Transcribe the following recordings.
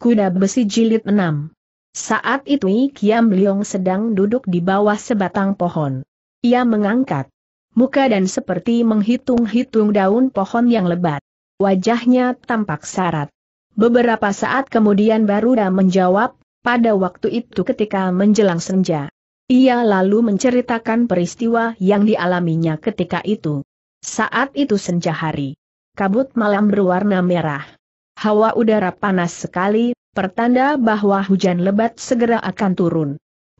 Kuda Besi Jilid 6 Saat itu Kiam Liong sedang duduk di bawah sebatang pohon. Ia mengangkat muka dan seperti menghitung-hitung daun pohon yang lebat. Wajahnya tampak sarat. Beberapa saat kemudian Baruda menjawab, pada waktu itu ketika menjelang senja. Ia lalu menceritakan peristiwa yang dialaminya ketika itu. Saat itu senja hari. Kabut malam berwarna merah Hawa udara panas sekali, pertanda bahwa hujan lebat segera akan turun.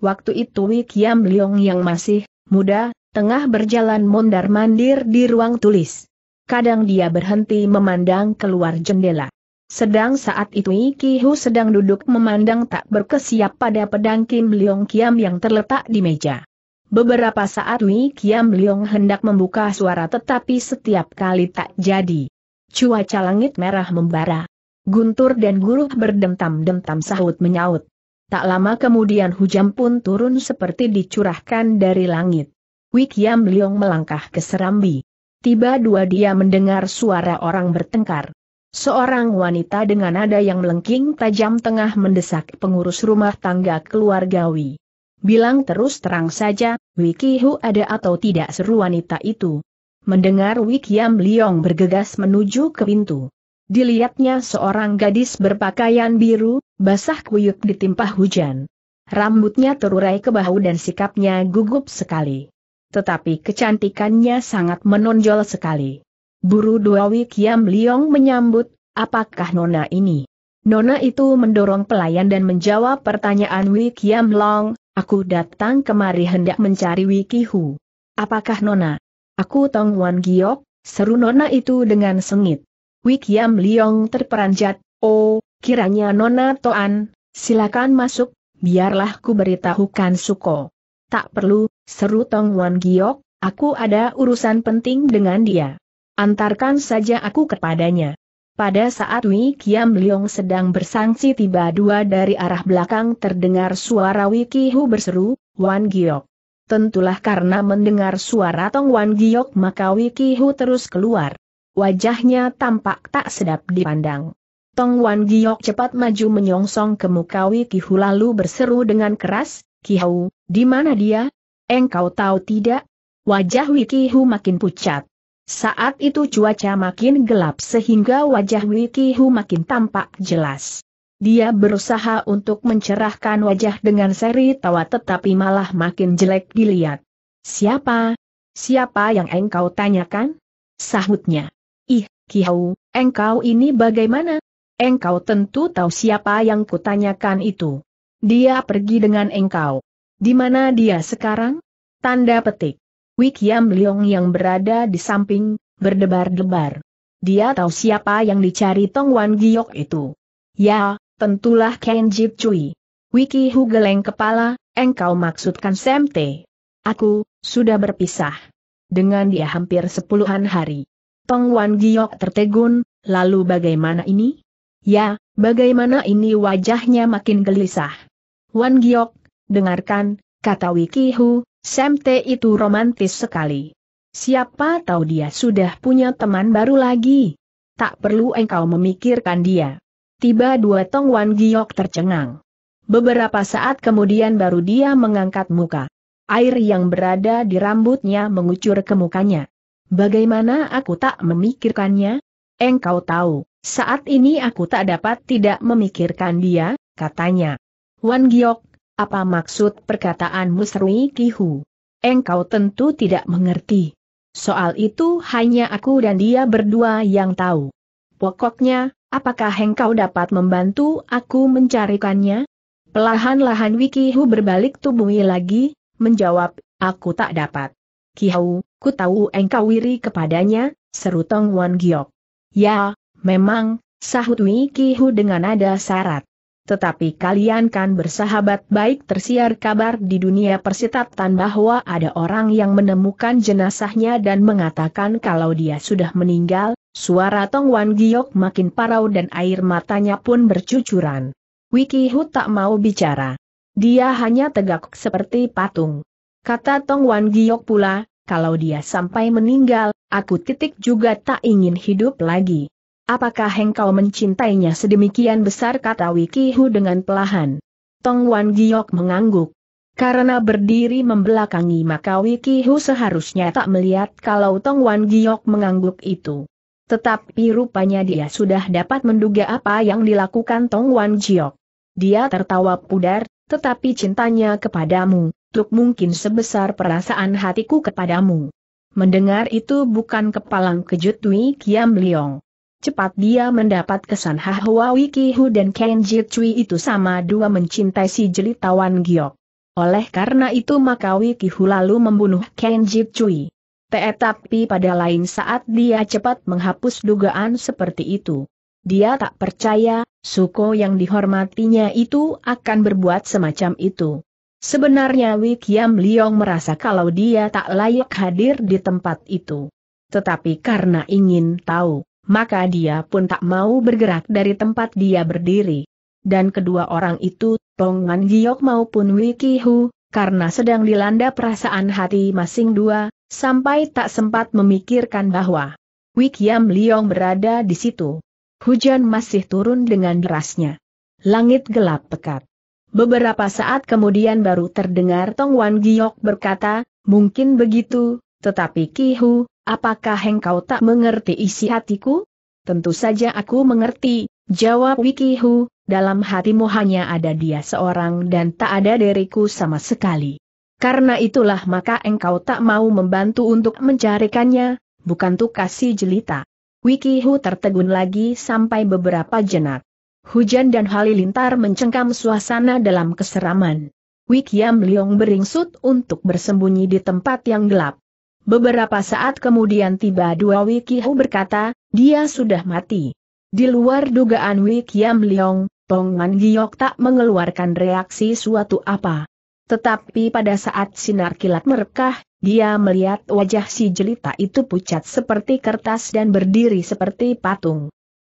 Waktu itu Wikiam Leong yang masih muda, tengah berjalan mondar-mandir di ruang tulis. Kadang dia berhenti memandang keluar jendela. Sedang saat itu Iki Hu sedang duduk memandang tak berkesiap pada pedang Kim Leong Kiam yang terletak di meja. Beberapa saat Wei Kiam Leong hendak membuka suara tetapi setiap kali tak jadi. Cuaca langit merah membara. Guntur dan Guru berdentam-dentam sahut menyaut. Tak lama kemudian hujan pun turun seperti dicurahkan dari langit. Wik Yam Liong melangkah ke Serambi. Tiba dua dia mendengar suara orang bertengkar. Seorang wanita dengan nada yang melengking tajam tengah mendesak pengurus rumah tangga keluarga Wi. Bilang terus terang saja, Wiki Hu ada atau tidak seru wanita itu. Mendengar Yam Liong bergegas menuju ke pintu. Dilihatnya seorang gadis berpakaian biru, basah kuyup ditimpa hujan. Rambutnya terurai ke bahu dan sikapnya gugup sekali. Tetapi kecantikannya sangat menonjol sekali. Buru Duawi Kiam Liong menyambut, apakah nona ini? Nona itu mendorong pelayan dan menjawab pertanyaan Wi Kiam Long, aku datang kemari hendak mencari Wi Hu. Apakah nona? Aku Tong Wan Giok, seru nona itu dengan sengit. Wik Yam Liong terperanjat, oh, kiranya Nona Toan, silakan masuk, biarlah ku beritahukan Suko. Tak perlu, seru Tong Wan Giok, aku ada urusan penting dengan dia. Antarkan saja aku kepadanya. Pada saat Wei Kiam Leong sedang bersangsi tiba dua dari arah belakang terdengar suara Wiki Hu berseru, Wan Giok. Tentulah karena mendengar suara Tong Wan Giok maka Wiki Hu terus keluar wajahnya tampak tak sedap dipandang. Tong Wan Giok cepat maju menyongsong ke muka Wikihu lalu berseru dengan keras, Ki Kihau, di mana dia? Engkau tahu tidak? Wajah Wikihu makin pucat. Saat itu cuaca makin gelap sehingga wajah Wikihu makin tampak jelas. Dia berusaha untuk mencerahkan wajah dengan seri tawa tetapi malah makin jelek dilihat. Siapa? Siapa yang engkau tanyakan? Sahutnya. Ih, Kiau, engkau ini bagaimana? Engkau tentu tahu siapa yang kutanyakan itu. Dia pergi dengan engkau. Di mana dia sekarang? Tanda petik. Wikiam Liong yang berada di samping, berdebar-debar. Dia tahu siapa yang dicari Tong Wan Giok itu. Ya, tentulah Ken Jip Cui. Wiki Hu geleng kepala, engkau maksudkan Semte. Aku, sudah berpisah. Dengan dia hampir sepuluhan hari. Peng Wan Giok tertegun, lalu bagaimana ini? Ya, bagaimana ini wajahnya makin gelisah. Wan Giok, dengarkan, kata Wiki Hu, Semte itu romantis sekali. Siapa tahu dia sudah punya teman baru lagi. Tak perlu engkau memikirkan dia. Tiba dua Tong Wan Giok tercengang. Beberapa saat kemudian baru dia mengangkat muka. Air yang berada di rambutnya mengucur ke mukanya. Bagaimana aku tak memikirkannya? Engkau tahu, saat ini aku tak dapat tidak memikirkan dia, katanya. Wan Giok, apa maksud perkataanmu Serui Kihu? Engkau tentu tidak mengerti. Soal itu hanya aku dan dia berdua yang tahu. Pokoknya, apakah engkau dapat membantu aku mencarikannya? Pelahan-lahan Wikihu berbalik tubuhi lagi, menjawab, aku tak dapat. Kihau, ku tahu engkau iri kepadanya, seru Tong Wan Giok. Ya, memang, sahut Wikihu dengan ada syarat. Tetapi kalian kan bersahabat baik tersiar kabar di dunia persitatan bahwa ada orang yang menemukan jenazahnya dan mengatakan kalau dia sudah meninggal, suara Tong Wan Giok makin parau dan air matanya pun bercucuran. Wiki Hu tak mau bicara. Dia hanya tegak seperti patung. Kata Tong Wan Giok pula, kalau dia sampai meninggal, aku titik juga tak ingin hidup lagi. Apakah engkau mencintainya sedemikian besar kata Wiki dengan pelahan. Tong Wan Giok mengangguk. Karena berdiri membelakangi maka Wiki seharusnya tak melihat kalau Tong Wan Giok mengangguk itu. Tetapi rupanya dia sudah dapat menduga apa yang dilakukan Tong Wan Giok. Dia tertawa pudar, tetapi cintanya kepadamu, Tuk mungkin sebesar perasaan hatiku kepadamu. Mendengar itu bukan kepalang kejut Dwi Kiam Liong. Cepat dia mendapat kesan Wiki Hu dan Kenji Jitchui itu sama dua mencintai si jelitawan Giok. Oleh karena itu maka Hu lalu membunuh Kenji Jitchui. Tetapi pada lain saat dia cepat menghapus dugaan seperti itu. Dia tak percaya, suko yang dihormatinya itu akan berbuat semacam itu. Sebenarnya Wikiam Liong merasa kalau dia tak layak hadir di tempat itu. Tetapi karena ingin tahu, maka dia pun tak mau bergerak dari tempat dia berdiri. Dan kedua orang itu, Tongan Giok maupun Wiki karena sedang dilanda perasaan hati masing dua, sampai tak sempat memikirkan bahwa Wikiam Liong berada di situ. Hujan masih turun dengan derasnya. Langit gelap pekat. Beberapa saat kemudian baru terdengar Tong Wan Giok berkata, mungkin begitu, tetapi Ki Hu, apakah engkau tak mengerti isi hatiku? Tentu saja aku mengerti, jawab Hu. dalam hatimu hanya ada dia seorang dan tak ada diriku sama sekali. Karena itulah maka engkau tak mau membantu untuk mencarikannya, bukan tuh kasih jelita. Hu tertegun lagi sampai beberapa jenak. Hujan dan halilintar mencengkam suasana dalam keseraman. Wikiam Liong beringsut untuk bersembunyi di tempat yang gelap. Beberapa saat kemudian tiba dua Wikihu berkata, dia sudah mati. Di luar dugaan Wikiam Liong, Man Giok tak mengeluarkan reaksi suatu apa. Tetapi pada saat sinar kilat merekah, dia melihat wajah si jelita itu pucat seperti kertas dan berdiri seperti patung.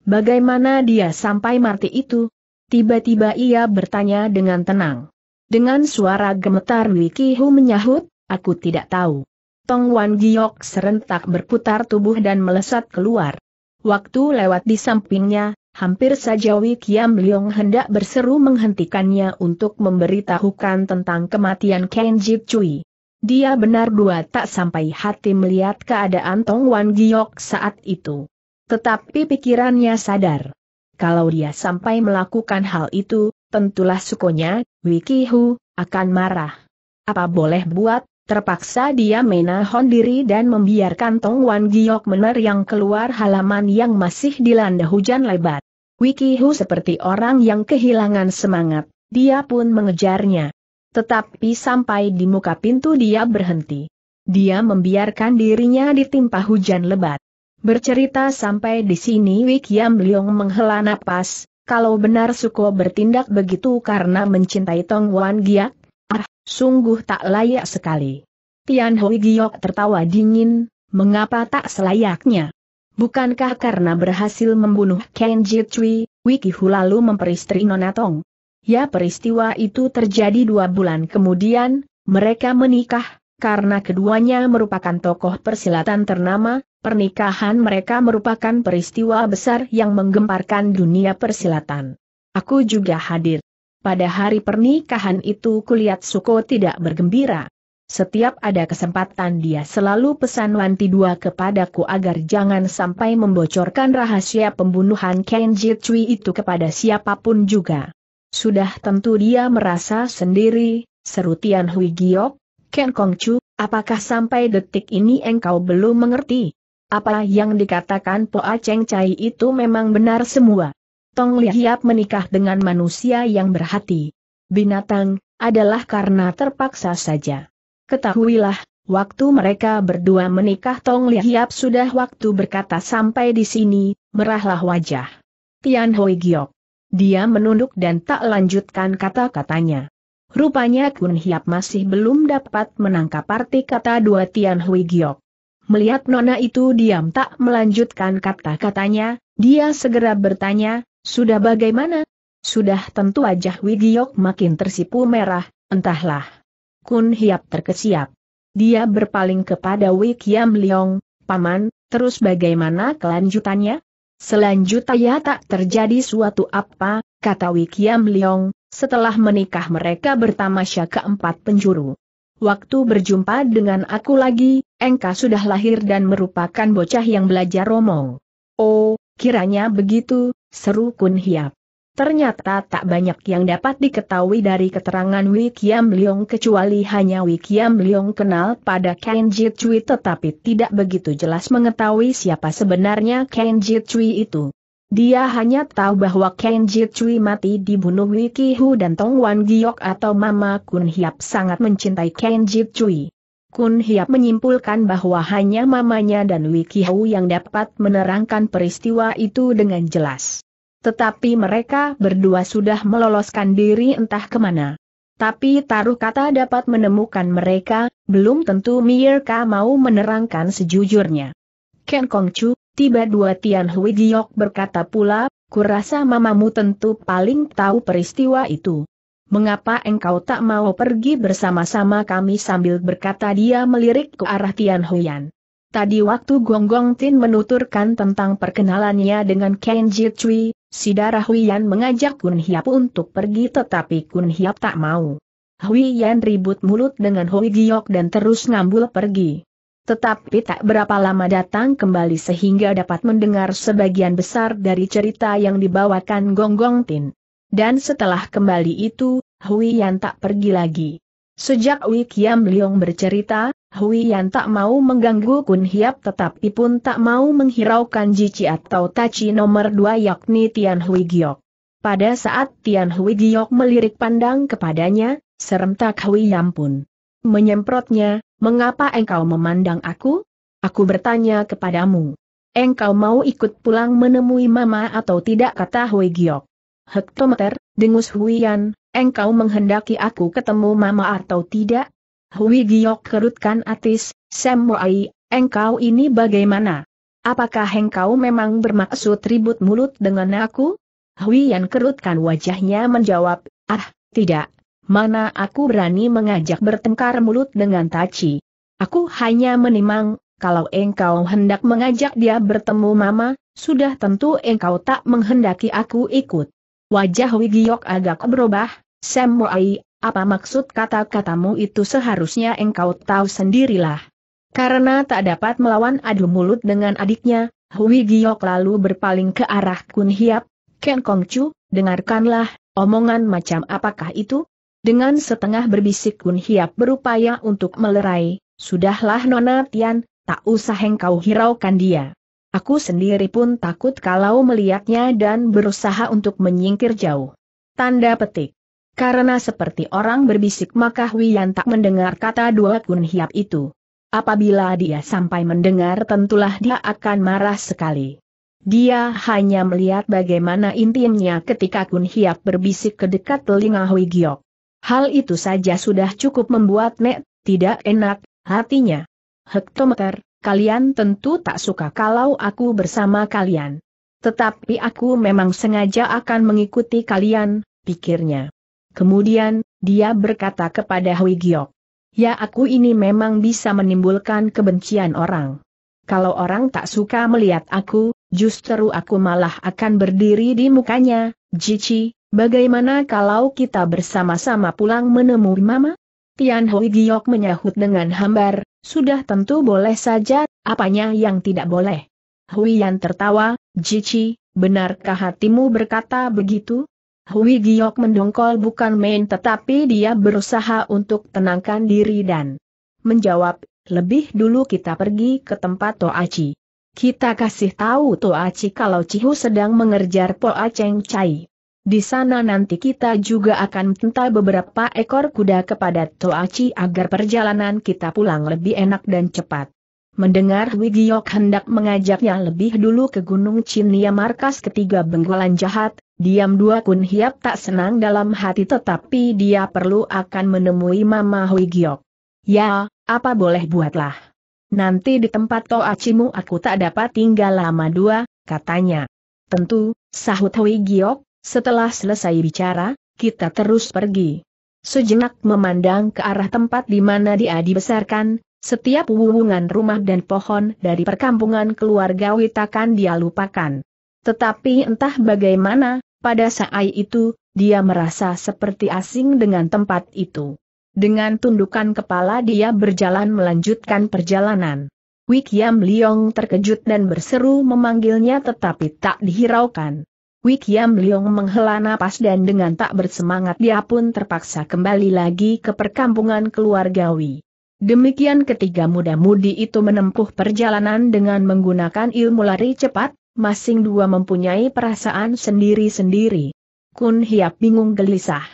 Bagaimana dia sampai mati itu? Tiba-tiba ia bertanya dengan tenang. Dengan suara gemetar Wikihu menyahut, aku tidak tahu. Tong Wan Giok serentak berputar tubuh dan melesat keluar. Waktu lewat di sampingnya, hampir saja Wikiam Leong hendak berseru menghentikannya untuk memberitahukan tentang kematian Kenji Jip Cui. Dia benar dua tak sampai hati melihat keadaan Tong Wan Giok saat itu. Tetapi pikirannya sadar. Kalau dia sampai melakukan hal itu, tentulah sukonya, Wikihu, akan marah. Apa boleh buat, terpaksa dia menahan diri dan membiarkan Tong Wan Giok menerjang keluar halaman yang masih dilanda hujan lebat. Wikihu seperti orang yang kehilangan semangat, dia pun mengejarnya. Tetapi sampai di muka pintu dia berhenti. Dia membiarkan dirinya ditimpa hujan lebat. Bercerita sampai di sini Wikiam Liong menghela napas, kalau benar Suko bertindak begitu karena mencintai Tong Wan Giak, ah, sungguh tak layak sekali. Tian Hui Giok tertawa dingin, mengapa tak selayaknya? Bukankah karena berhasil membunuh Ken Chui, Wik Hu lalu memperistri Nona Tong? Ya peristiwa itu terjadi dua bulan kemudian, mereka menikah, karena keduanya merupakan tokoh persilatan ternama, Pernikahan mereka merupakan peristiwa besar yang menggemparkan dunia persilatan. Aku juga hadir. Pada hari pernikahan itu kulihat Suko tidak bergembira. Setiap ada kesempatan dia selalu pesan Wanti dua kepadaku agar jangan sampai membocorkan rahasia pembunuhan Kenji Cui itu kepada siapapun juga. Sudah tentu dia merasa sendiri, Serutian Hui Giok, Ken Kong Chu, apakah sampai detik ini engkau belum mengerti? Apa yang dikatakan Poa Cheng Chai itu memang benar semua. Tong Lihiap menikah dengan manusia yang berhati. Binatang, adalah karena terpaksa saja. Ketahuilah, waktu mereka berdua menikah Tong Lihiap sudah waktu berkata sampai di sini, merahlah wajah. Tian Hoi Giok. Dia menunduk dan tak lanjutkan kata-katanya. Rupanya Kun Hiap masih belum dapat menangkap arti kata dua Tian Hui Giok. Melihat Nona itu diam tak melanjutkan kata-katanya, dia segera bertanya, sudah bagaimana? Sudah tentu wajah Wigiok makin tersipu merah, entahlah. Kun Hiap terkesiap. Dia berpaling kepada Wikiam Liong, Paman, terus bagaimana kelanjutannya? Selanjutnya ya tak terjadi suatu apa, kata Wikiam Liong, setelah menikah mereka bertamasya ke empat penjuru. Waktu berjumpa dengan aku lagi, engkau sudah lahir dan merupakan bocah yang belajar Romo. Oh, kiranya begitu, seru Kun Hiap. Ternyata tak banyak yang dapat diketahui dari keterangan Wikiam Leong kecuali hanya Wikiam Leong kenal pada Kenji Cui tetapi tidak begitu jelas mengetahui siapa sebenarnya Kenji Cui itu. Dia hanya tahu bahwa Kenji Cui mati dibunuh Wiki Hu dan Tong Wan Giok atau Mama Kun Hiap sangat mencintai Kenji Cui. Kun Hiap menyimpulkan bahwa hanya mamanya dan Wikihu Hu yang dapat menerangkan peristiwa itu dengan jelas. Tetapi mereka berdua sudah meloloskan diri entah kemana. Tapi taruh kata dapat menemukan mereka, belum tentu Mierka mau menerangkan sejujurnya. Ken Kong Kongcu, Tiba dua Tian Hui Giok berkata pula, kurasa mamamu tentu paling tahu peristiwa itu. Mengapa engkau tak mau pergi bersama-sama kami sambil berkata dia melirik ke arah Tian Huyan. Tadi waktu Gong Gong Tin menuturkan tentang perkenalannya dengan Ken Cui, si darah Huyan mengajak Kun Hiap untuk pergi tetapi Kun Hiap tak mau. Huyan ribut mulut dengan Hui Giok dan terus ngambul pergi. Tetapi tak berapa lama datang kembali sehingga dapat mendengar sebagian besar dari cerita yang dibawakan Gong Gong Tin. Dan setelah kembali itu, Hui Yan tak pergi lagi. Sejak Wei Kiam Leong bercerita, Hui Yan tak mau mengganggu Kun Hiap tetapi pun tak mau menghiraukan Jici atau Tachi nomor dua yakni Tian Hui Giok. Pada saat Tian Hui Giok melirik pandang kepadanya, serentak Hui Yan pun menyemprotnya, mengapa engkau memandang aku? Aku bertanya kepadamu. Engkau mau ikut pulang menemui mama atau tidak kata Hui Giok. Hektometer, dengus Yan. engkau menghendaki aku ketemu mama atau tidak? Hui Giok kerutkan atis, Semuai, engkau ini bagaimana? Apakah engkau memang bermaksud ribut mulut dengan aku? Hui Yan kerutkan wajahnya menjawab, ah, tidak, mana aku berani mengajak bertengkar mulut dengan Tachi. Aku hanya menimang, kalau engkau hendak mengajak dia bertemu mama, sudah tentu engkau tak menghendaki aku ikut. Wajah Wigiok agak berubah, Semuai, apa maksud kata-katamu itu seharusnya engkau tahu sendirilah. Karena tak dapat melawan adu mulut dengan adiknya, Hui Giok lalu berpaling ke arah Kun Hiap, Ken Kong Chu, dengarkanlah, omongan macam apakah itu, dengan setengah berbisik Kun Hiap berupaya untuk melerai, Sudahlah Nona Tian, tak usah engkau hiraukan dia. Aku sendiri pun takut kalau melihatnya dan berusaha untuk menyingkir jauh. Tanda petik. Karena seperti orang berbisik maka Yan tak mendengar kata dua kun hiap itu. Apabila dia sampai mendengar tentulah dia akan marah sekali. Dia hanya melihat bagaimana intimnya ketika kun hiap berbisik ke dekat telinga Hui Giok. Hal itu saja sudah cukup membuat Nek tidak enak hatinya. Hektometer, kalian tentu tak suka kalau aku bersama kalian. Tetapi aku memang sengaja akan mengikuti kalian, pikirnya. Kemudian, dia berkata kepada Hui Giok. Ya aku ini memang bisa menimbulkan kebencian orang. Kalau orang tak suka melihat aku, justru aku malah akan berdiri di mukanya, Jici, Bagaimana kalau kita bersama-sama pulang menemui Mama? Tian Hui Giok menyahut dengan hambar, sudah tentu boleh saja, apanya yang tidak boleh? Hui Yan tertawa, Jici, benarkah hatimu berkata begitu? Hui Giok mendongkol bukan main tetapi dia berusaha untuk tenangkan diri dan menjawab, lebih dulu kita pergi ke tempat Toaci. Kita kasih tahu Toaci kalau Cihu sedang mengerjar Poa Cheng Chai. Di sana nanti kita juga akan minta beberapa ekor kuda kepada Toachi agar perjalanan kita pulang lebih enak dan cepat. Mendengar Wigiok hendak mengajaknya lebih dulu ke Gunung Cinnia markas ketiga Benggolan Jahat, diam dua Kun Hiap tak senang dalam hati tetapi dia perlu akan menemui Mama Wigiok. Ya, apa boleh buatlah. Nanti di tempat Toachimu aku tak dapat tinggal lama dua, katanya. Tentu, sahut Hui setelah selesai bicara, kita terus pergi. Sejenak memandang ke arah tempat di mana dia dibesarkan, setiap hubungan rumah dan pohon dari perkampungan keluarga Witakan dia lupakan. Tetapi entah bagaimana, pada saat itu, dia merasa seperti asing dengan tempat itu. Dengan tundukan kepala dia berjalan melanjutkan perjalanan. Wikiam Yam Liong terkejut dan berseru memanggilnya tetapi tak dihiraukan. Wikiam Liong menghela napas dan dengan tak bersemangat dia pun terpaksa kembali lagi ke perkampungan keluarga keluargawi. Demikian ketiga muda-mudi itu menempuh perjalanan dengan menggunakan ilmu lari cepat, masing dua mempunyai perasaan sendiri-sendiri. Kun Hiap bingung gelisah.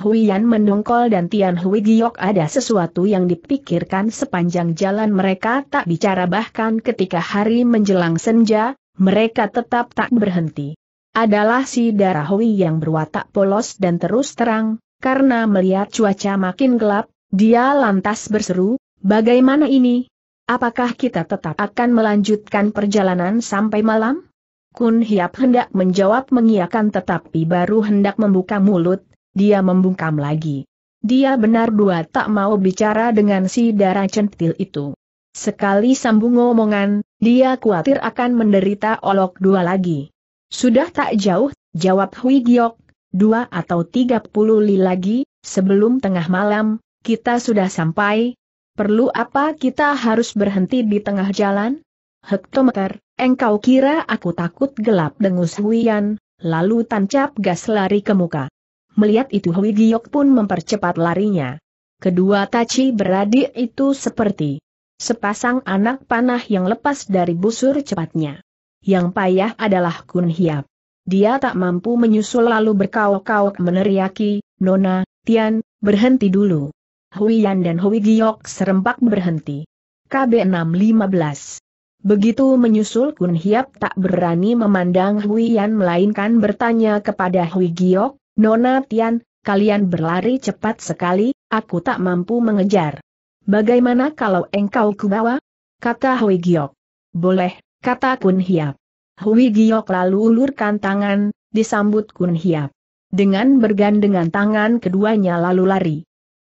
Huian mendongkol dan Tian Hui Giok ada sesuatu yang dipikirkan sepanjang jalan mereka tak bicara bahkan ketika hari menjelang senja, mereka tetap tak berhenti adalah si Darahui yang berwatak polos dan terus terang, karena melihat cuaca makin gelap, dia lantas berseru, bagaimana ini? Apakah kita tetap akan melanjutkan perjalanan sampai malam? Kun Hiap hendak menjawab mengiakan tetapi baru hendak membuka mulut, dia membungkam lagi. Dia benar dua tak mau bicara dengan si darah centil itu. Sekali sambung omongan, dia khawatir akan menderita olok dua lagi. Sudah tak jauh, jawab Hui Giok, dua atau tiga puluh li lagi, sebelum tengah malam, kita sudah sampai. Perlu apa kita harus berhenti di tengah jalan? Hektometer, engkau kira aku takut gelap dengus Huiyan, lalu tancap gas lari ke muka. Melihat itu Hui Giok pun mempercepat larinya. Kedua taci beradik itu seperti sepasang anak panah yang lepas dari busur cepatnya yang payah adalah Kun Hiap. Dia tak mampu menyusul lalu berkauk kau meneriaki, Nona, Tian, berhenti dulu. Hui Yan dan Hui Giok serempak berhenti. KB615 Begitu menyusul Kun Hiap tak berani memandang Hui Yan melainkan bertanya kepada Hui Giok, Nona Tian, kalian berlari cepat sekali, aku tak mampu mengejar. Bagaimana kalau engkau kubawa? Kata Hui Giok. Boleh, kata Kun Hiap. Hui Giok lalu ulurkan tangan, disambut Kun Hiap. Dengan bergandengan tangan keduanya lalu lari.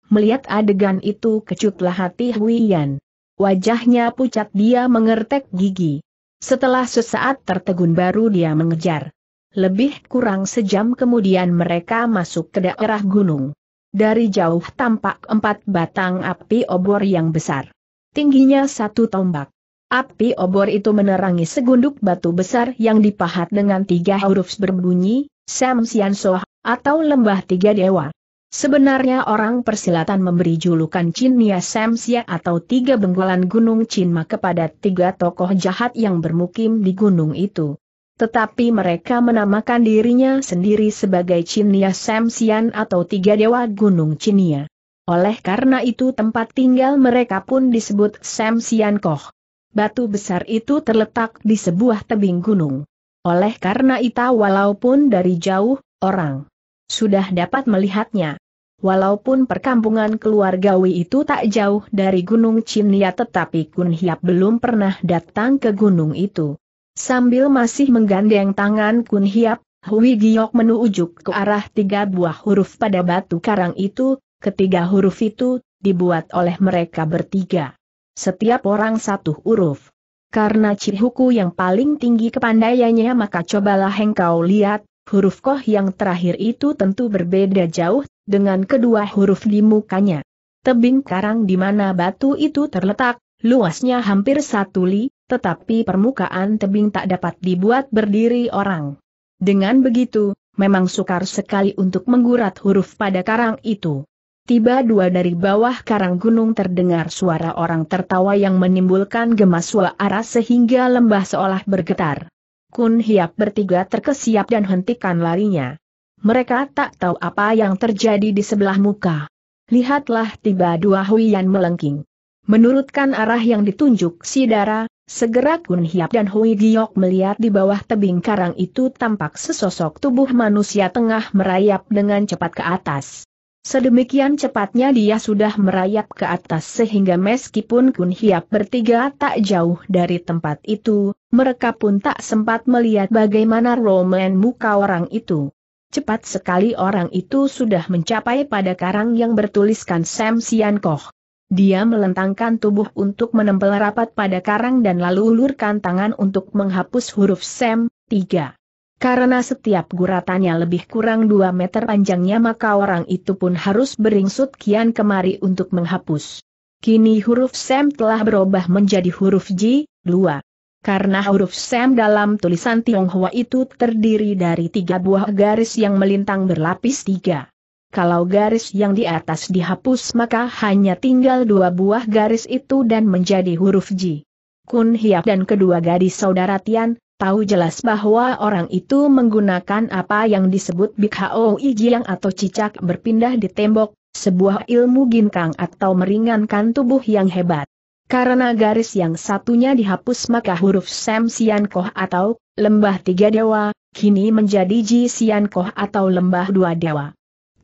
Melihat adegan itu kecutlah hati Hui Yan. Wajahnya pucat dia mengertek gigi. Setelah sesaat tertegun baru dia mengejar. Lebih kurang sejam kemudian mereka masuk ke daerah gunung. Dari jauh tampak empat batang api obor yang besar. Tingginya satu tombak. Api obor itu menerangi segunduk batu besar yang dipahat dengan tiga huruf berbunyi, Sam Sian Soh, atau Lembah Tiga Dewa. Sebenarnya orang persilatan memberi julukan Chin Nia Sam Sia atau tiga benggolan Gunung Cinma kepada tiga tokoh jahat yang bermukim di gunung itu. Tetapi mereka menamakan dirinya sendiri sebagai Sam Samsian atau tiga dewa Gunung Cinia. Oleh karena itu tempat tinggal mereka pun disebut Samsian Koh batu besar itu terletak di sebuah tebing gunung. Oleh karena itu walaupun dari jauh, orang sudah dapat melihatnya. Walaupun perkampungan keluarga Wei itu tak jauh dari Gunung Cinia tetapi Kun Hiap belum pernah datang ke gunung itu. Sambil masih menggandeng tangan Kun Hiap, Hui Giok menuju ke arah tiga buah huruf pada batu karang itu, ketiga huruf itu, dibuat oleh mereka bertiga. Setiap orang satu huruf. Karena Cihuku yang paling tinggi kepandaiannya maka cobalah engkau lihat, huruf koh yang terakhir itu tentu berbeda jauh, dengan kedua huruf di mukanya. Tebing karang di mana batu itu terletak, luasnya hampir satu li, tetapi permukaan tebing tak dapat dibuat berdiri orang. Dengan begitu, memang sukar sekali untuk menggurat huruf pada karang itu. Tiba dua dari bawah karang gunung terdengar suara orang tertawa yang menimbulkan gemas suara sehingga lembah seolah bergetar. Kun Hiap bertiga terkesiap dan hentikan larinya. Mereka tak tahu apa yang terjadi di sebelah muka. Lihatlah tiba dua Huiyan melengking. Menurutkan arah yang ditunjuk si Dara, segera Kun Hiap dan Hui Giok melihat di bawah tebing karang itu tampak sesosok tubuh manusia tengah merayap dengan cepat ke atas. Sedemikian cepatnya dia sudah merayap ke atas sehingga meskipun Kun Hiap bertiga tak jauh dari tempat itu, mereka pun tak sempat melihat bagaimana roman muka orang itu. Cepat sekali orang itu sudah mencapai pada karang yang bertuliskan Sam Sian Koh. Dia melentangkan tubuh untuk menempel rapat pada karang dan lalu ulurkan tangan untuk menghapus huruf Sam, 3. Karena setiap guratannya lebih kurang 2 meter panjangnya maka orang itu pun harus beringsut kian kemari untuk menghapus. Kini huruf Sam telah berubah menjadi huruf J, 2. Karena huruf Sam dalam tulisan Tionghoa itu terdiri dari tiga buah garis yang melintang berlapis tiga. Kalau garis yang di atas dihapus maka hanya tinggal dua buah garis itu dan menjadi huruf J. Kun Hiap dan kedua gadis saudara Tian, Tahu jelas bahwa orang itu menggunakan apa yang disebut Bikhao Ijiang atau cicak berpindah di tembok, sebuah ilmu ginkang atau meringankan tubuh yang hebat. Karena garis yang satunya dihapus maka huruf Sam Sian Koh atau lembah tiga dewa, kini menjadi Ji Sian Koh atau lembah dua dewa.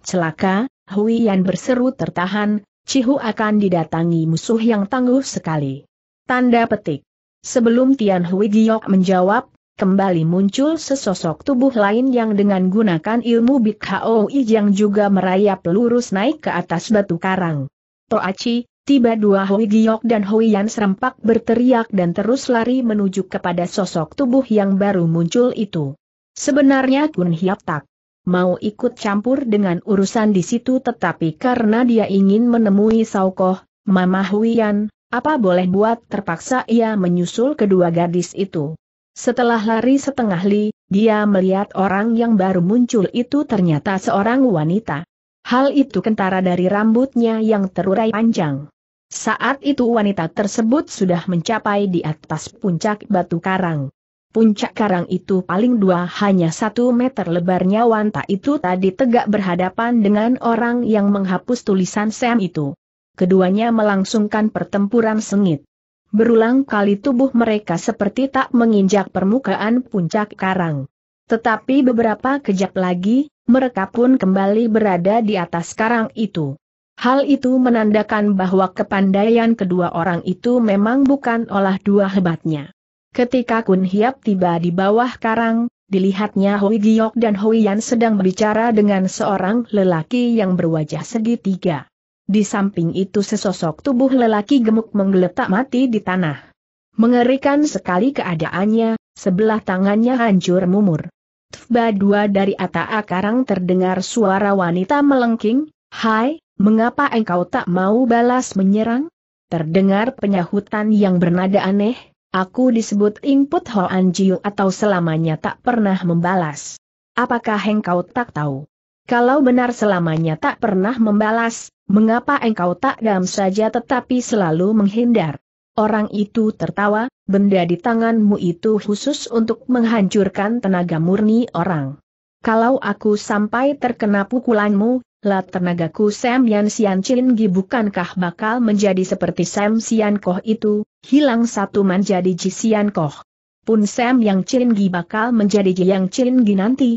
Celaka, Hui Yan berseru tertahan, Cihu akan didatangi musuh yang tangguh sekali. Tanda petik. Sebelum Tian Hui Giok menjawab, kembali muncul sesosok tubuh lain yang dengan gunakan ilmu Bik Hoi yang juga merayap lurus naik ke atas batu karang. Toachi, tiba dua Hui Giok dan Hui Yan serempak berteriak dan terus lari menuju kepada sosok tubuh yang baru muncul itu. Sebenarnya Kun Hiap tak mau ikut campur dengan urusan di situ tetapi karena dia ingin menemui Saukoh, Mama Huian, apa boleh buat terpaksa ia menyusul kedua gadis itu. Setelah lari setengah li, dia melihat orang yang baru muncul itu ternyata seorang wanita. Hal itu kentara dari rambutnya yang terurai panjang. Saat itu wanita tersebut sudah mencapai di atas puncak batu karang. Puncak karang itu paling dua hanya satu meter lebarnya wanita itu tadi tegak berhadapan dengan orang yang menghapus tulisan Sam itu keduanya melangsungkan pertempuran sengit. Berulang kali tubuh mereka seperti tak menginjak permukaan puncak karang. Tetapi beberapa kejap lagi, mereka pun kembali berada di atas karang itu. Hal itu menandakan bahwa kepandaian kedua orang itu memang bukan olah dua hebatnya. Ketika Kun Hiap tiba di bawah karang, dilihatnya Hui Giok dan Hui Yan sedang berbicara dengan seorang lelaki yang berwajah segitiga. Di samping itu sesosok tubuh lelaki gemuk menggeletak mati di tanah. Mengerikan sekali keadaannya, sebelah tangannya hancur mumur. Tfba dua dari atak akarang terdengar suara wanita melengking, Hai, mengapa engkau tak mau balas menyerang? Terdengar penyahutan yang bernada aneh, aku disebut input Hoan Jiu atau selamanya tak pernah membalas. Apakah engkau tak tahu? Kalau benar selamanya tak pernah membalas, Mengapa engkau tak dam saja tetapi selalu menghindar? Orang itu tertawa, benda di tanganmu itu khusus untuk menghancurkan tenaga murni orang. Kalau aku sampai terkena pukulanmu, lat tenagaku Sam Yan Sian Chin Gi bukankah bakal menjadi seperti Sam Sian Koh itu, hilang satu menjadi Ji Sian Koh. Pun Sam Yang Chin Gi bakal menjadi Ji Yang Chin Gi nanti,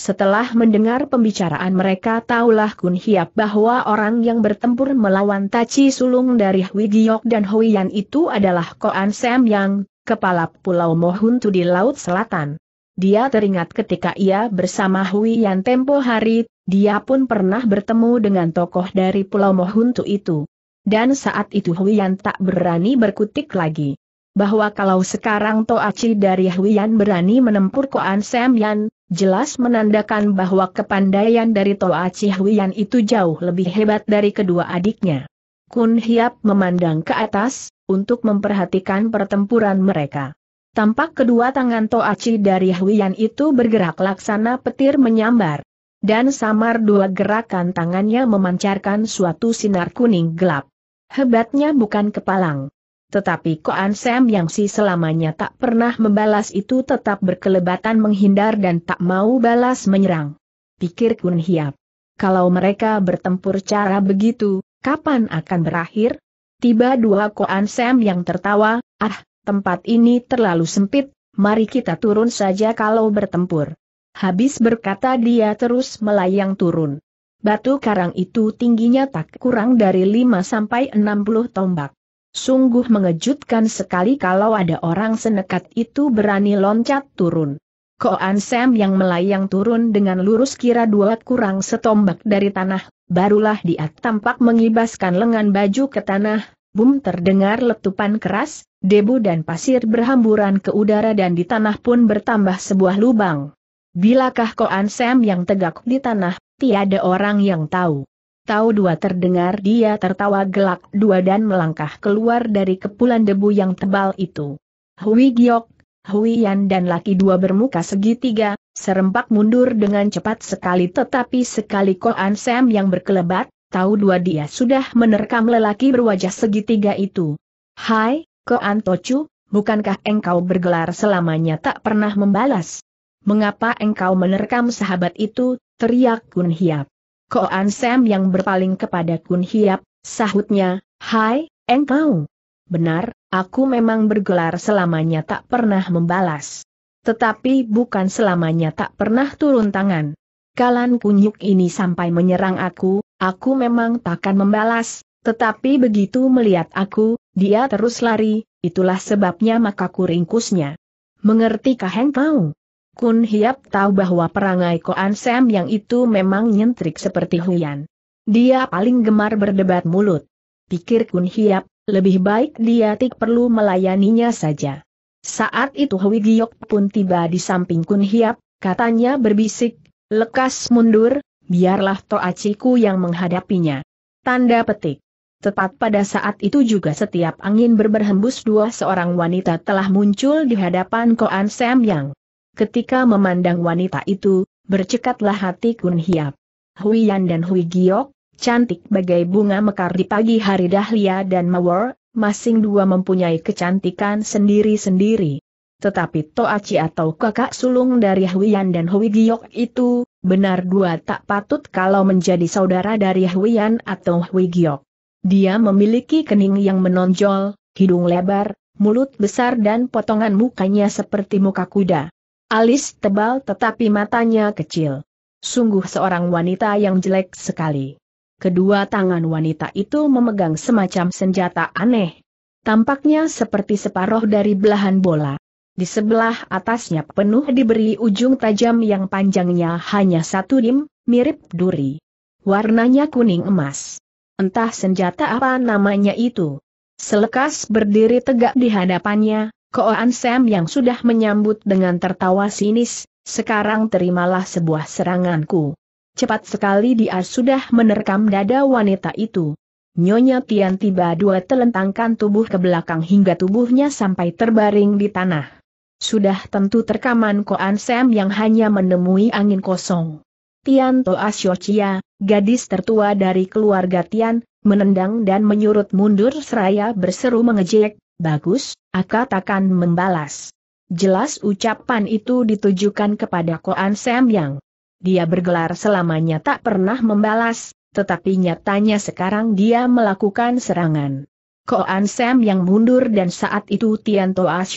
setelah mendengar pembicaraan mereka taulah Kun Hiap bahwa orang yang bertempur melawan Taci Sulung dari Hui Giok dan Yan itu adalah Koan Sam Yang, kepala Pulau Mohuntu di Laut Selatan. Dia teringat ketika ia bersama Yan tempo hari, dia pun pernah bertemu dengan tokoh dari Pulau Mohuntu itu. Dan saat itu Yan tak berani berkutik lagi bahwa kalau sekarang Toachi dari Huiyan berani menempur Koan Semyan, jelas menandakan bahwa kepandaian dari Toachi Huiyan itu jauh lebih hebat dari kedua adiknya. Kun Hiap memandang ke atas, untuk memperhatikan pertempuran mereka. Tampak kedua tangan Toachi dari Huiyan itu bergerak laksana petir menyambar. Dan samar dua gerakan tangannya memancarkan suatu sinar kuning gelap. Hebatnya bukan kepalang. Tetapi Koan Sam yang si selamanya tak pernah membalas itu tetap berkelebatan menghindar dan tak mau balas menyerang. Pikir Kun Hiap. Kalau mereka bertempur cara begitu, kapan akan berakhir? Tiba dua Koan Sam yang tertawa, ah, tempat ini terlalu sempit, mari kita turun saja kalau bertempur. Habis berkata dia terus melayang turun. Batu karang itu tingginya tak kurang dari 5 sampai 60 tombak. Sungguh mengejutkan sekali kalau ada orang senekat itu berani loncat turun. Koan Sam yang melayang turun dengan lurus kira dua kurang setombak dari tanah, barulah dia tampak mengibaskan lengan baju ke tanah, bum terdengar letupan keras, debu dan pasir berhamburan ke udara dan di tanah pun bertambah sebuah lubang. Bilakah Koan Sam yang tegak di tanah, tiada orang yang tahu tahu dua terdengar dia tertawa gelak dua dan melangkah keluar dari kepulan debu yang tebal itu. Hui Giok, Hui Yan dan laki dua bermuka segitiga, serempak mundur dengan cepat sekali tetapi sekali Koan Sam yang berkelebat, tahu dua dia sudah menerkam lelaki berwajah segitiga itu. Hai, Koan Tochu, bukankah engkau bergelar selamanya tak pernah membalas? Mengapa engkau menerkam sahabat itu, teriak Gun Hiap. Koan Sam yang berpaling kepada Kun Hiap, sahutnya, Hai, engkau. Benar, aku memang bergelar selamanya tak pernah membalas. Tetapi bukan selamanya tak pernah turun tangan. Kalan kunyuk ini sampai menyerang aku, aku memang takkan membalas, tetapi begitu melihat aku, dia terus lari, itulah sebabnya maka kuringkusnya. Mengertikah engkau? Kun Hiap tahu bahwa perangai Koan Sam yang itu memang nyentrik seperti Huyan. Dia paling gemar berdebat mulut. Pikir Kun Hiap, lebih baik dia tik perlu melayaninya saja. Saat itu Hui Giok pun tiba di samping Kun Hiap, katanya berbisik, lekas mundur, biarlah Toaciku yang menghadapinya. Tanda petik. Tepat pada saat itu juga setiap angin berberhembus dua seorang wanita telah muncul di hadapan Koan Sam Yang. Ketika memandang wanita itu, bercekatlah hati Kun Hiap. Hui Yan dan Hui Giok, cantik bagai bunga mekar di pagi hari Dahlia dan Mawar, masing dua mempunyai kecantikan sendiri-sendiri. Tetapi Toaci atau kakak sulung dari Hui Yan dan Hui Giok itu, benar dua tak patut kalau menjadi saudara dari Hui Yan atau Hui Giok. Dia memiliki kening yang menonjol, hidung lebar, mulut besar dan potongan mukanya seperti muka kuda. Alis tebal tetapi matanya kecil. Sungguh seorang wanita yang jelek sekali. Kedua tangan wanita itu memegang semacam senjata aneh. Tampaknya seperti separoh dari belahan bola. Di sebelah atasnya penuh diberi ujung tajam yang panjangnya hanya satu dim, mirip duri. Warnanya kuning emas. Entah senjata apa namanya itu. Selekas berdiri tegak di hadapannya, Koan Sam yang sudah menyambut dengan tertawa sinis, sekarang terimalah sebuah seranganku. Cepat sekali dia sudah menerkam dada wanita itu. Nyonya Tian tiba dua telentangkan tubuh ke belakang hingga tubuhnya sampai terbaring di tanah. Sudah tentu terkaman Koan Sam yang hanya menemui angin kosong. Tian Toa Siochia, gadis tertua dari keluarga Tian, menendang dan menyurut mundur seraya berseru mengejek, Bagus, aku akan membalas. Jelas ucapan itu ditujukan kepada Koan Sam Yang. Dia bergelar selamanya tak pernah membalas, tetapi nyatanya sekarang dia melakukan serangan. Koan Sam yang mundur dan saat itu Tian Toa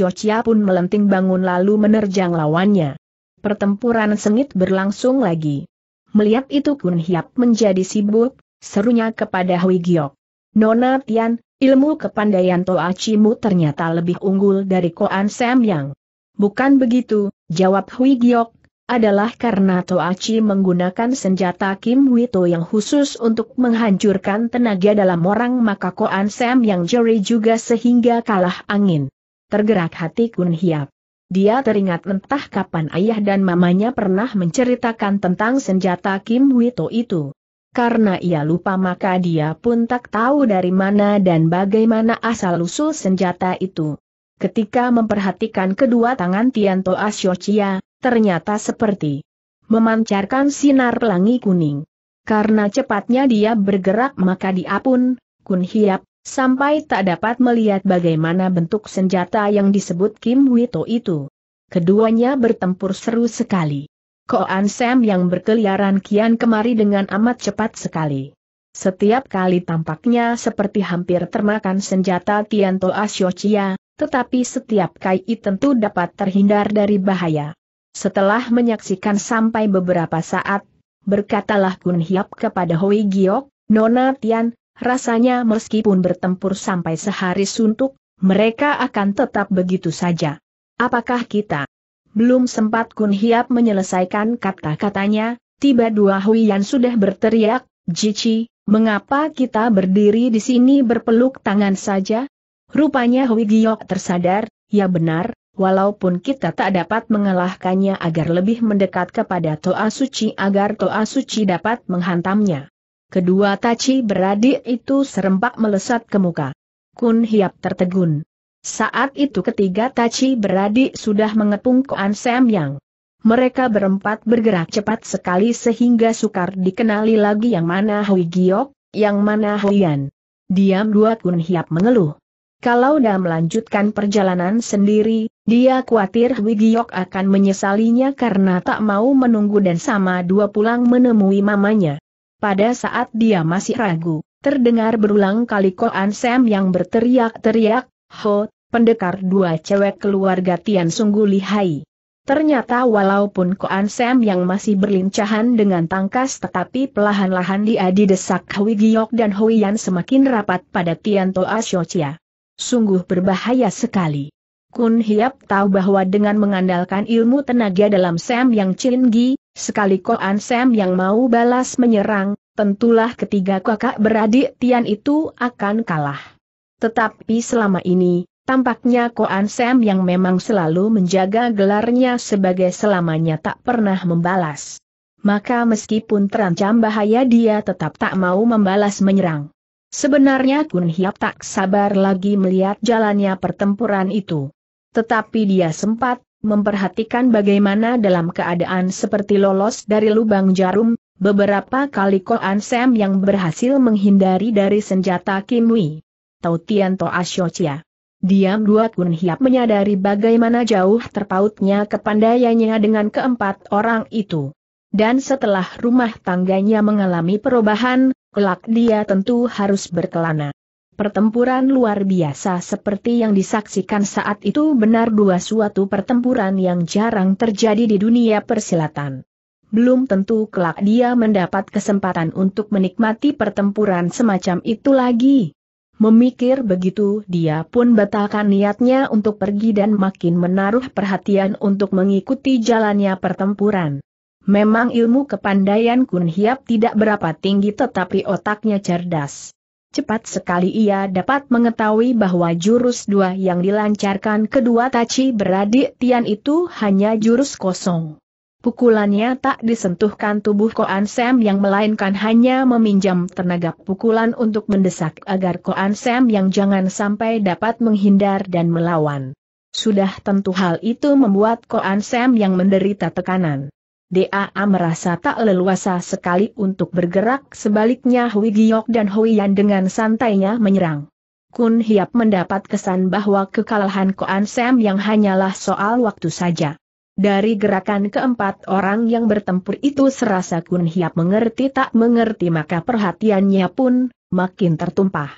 pun melenting bangun lalu menerjang lawannya. Pertempuran sengit berlangsung lagi. Melihat itu Kun Hiap menjadi sibuk, serunya kepada Hui Giok. Nona Tian, Ilmu kepandaian Toa Cimu ternyata lebih unggul dari Koan Sam Yang. Bukan begitu, jawab Hui Giok, adalah karena Toa Toachi menggunakan senjata Kim Wito yang khusus untuk menghancurkan tenaga dalam orang maka Koan Sam Yang Jerry juga sehingga kalah angin. Tergerak hati Kun Hiap. Dia teringat entah kapan ayah dan mamanya pernah menceritakan tentang senjata Kim Wito itu. Karena ia lupa maka dia pun tak tahu dari mana dan bagaimana asal-usul senjata itu. Ketika memperhatikan kedua tangan Tianto Asyocia, ternyata seperti memancarkan sinar pelangi kuning. Karena cepatnya dia bergerak maka dia pun, kun hiap, sampai tak dapat melihat bagaimana bentuk senjata yang disebut Kim Wito itu. Keduanya bertempur seru sekali. Koan Sam yang berkeliaran kian kemari dengan amat cepat sekali. Setiap kali tampaknya seperti hampir termakan senjata Tianto Asyocia, tetapi setiap kai tentu dapat terhindar dari bahaya. Setelah menyaksikan sampai beberapa saat, berkatalah Kun Hiap kepada Hoi Giok, Nona Tian, rasanya meskipun bertempur sampai sehari suntuk, mereka akan tetap begitu saja. Apakah kita belum sempat Kun Hiap menyelesaikan kata-katanya, tiba dua Hui Huiyan sudah berteriak, Jici, mengapa kita berdiri di sini berpeluk tangan saja? Rupanya Hui Giok tersadar, ya benar, walaupun kita tak dapat mengalahkannya agar lebih mendekat kepada Toa Suci agar Toa Suci dapat menghantamnya. Kedua Taci beradik itu serempak melesat ke muka. Kun Hiap tertegun. Saat itu ketiga taci beradik sudah mengepung Koan Sam Yang. Mereka berempat bergerak cepat sekali sehingga sukar dikenali lagi yang mana Hui Giok, yang mana Huian. Diam dua Kun Hiap mengeluh. Kalau dah melanjutkan perjalanan sendiri, dia khawatir Hui Giok akan menyesalinya karena tak mau menunggu dan sama dua pulang menemui mamanya. Pada saat dia masih ragu, terdengar berulang kali Koan Sam yang berteriak-teriak, Ho pendekar dua cewek keluarga Tian sungguh lihai. Ternyata walaupun Koan Sam yang masih berlincahan dengan tangkas tetapi pelahan-lahan dia didesak Hui Giok dan Hui Yan semakin rapat pada Tian Toa Shochia. Sungguh berbahaya sekali. Kun Hiap tahu bahwa dengan mengandalkan ilmu tenaga dalam Sam yang Cinggi, sekali Koan Sam yang mau balas menyerang, tentulah ketiga kakak beradik Tian itu akan kalah. Tetapi selama ini, Tampaknya Koan Sam yang memang selalu menjaga gelarnya sebagai selamanya tak pernah membalas. Maka meskipun terancam bahaya dia tetap tak mau membalas menyerang. Sebenarnya Kun Hiap tak sabar lagi melihat jalannya pertempuran itu. Tetapi dia sempat memperhatikan bagaimana dalam keadaan seperti lolos dari lubang jarum, beberapa kali Koan Sam yang berhasil menghindari dari senjata Kim Wei. Tautian Toa Diam dua Kun Hiap menyadari bagaimana jauh terpautnya kepandaiannya dengan keempat orang itu. Dan setelah rumah tangganya mengalami perubahan, kelak dia tentu harus berkelana. Pertempuran luar biasa seperti yang disaksikan saat itu benar dua suatu pertempuran yang jarang terjadi di dunia persilatan. Belum tentu kelak dia mendapat kesempatan untuk menikmati pertempuran semacam itu lagi. Memikir begitu dia pun batalkan niatnya untuk pergi dan makin menaruh perhatian untuk mengikuti jalannya pertempuran. Memang ilmu kepandaian Kun Hiap tidak berapa tinggi tetapi otaknya cerdas. Cepat sekali ia dapat mengetahui bahwa jurus dua yang dilancarkan kedua Tachi beradik Tian itu hanya jurus kosong. Pukulannya tak disentuhkan tubuh Koan Sam yang melainkan hanya meminjam tenaga pukulan untuk mendesak agar Koan Sam yang jangan sampai dapat menghindar dan melawan. Sudah tentu hal itu membuat Koan Sam yang menderita tekanan. DAA merasa tak leluasa sekali untuk bergerak sebaliknya Hui Giok dan Hui Yan dengan santainya menyerang. Kun Hiap mendapat kesan bahwa kekalahan Koan Sam yang hanyalah soal waktu saja. Dari gerakan keempat orang yang bertempur itu serasa Kun Hiap mengerti tak mengerti maka perhatiannya pun makin tertumpah.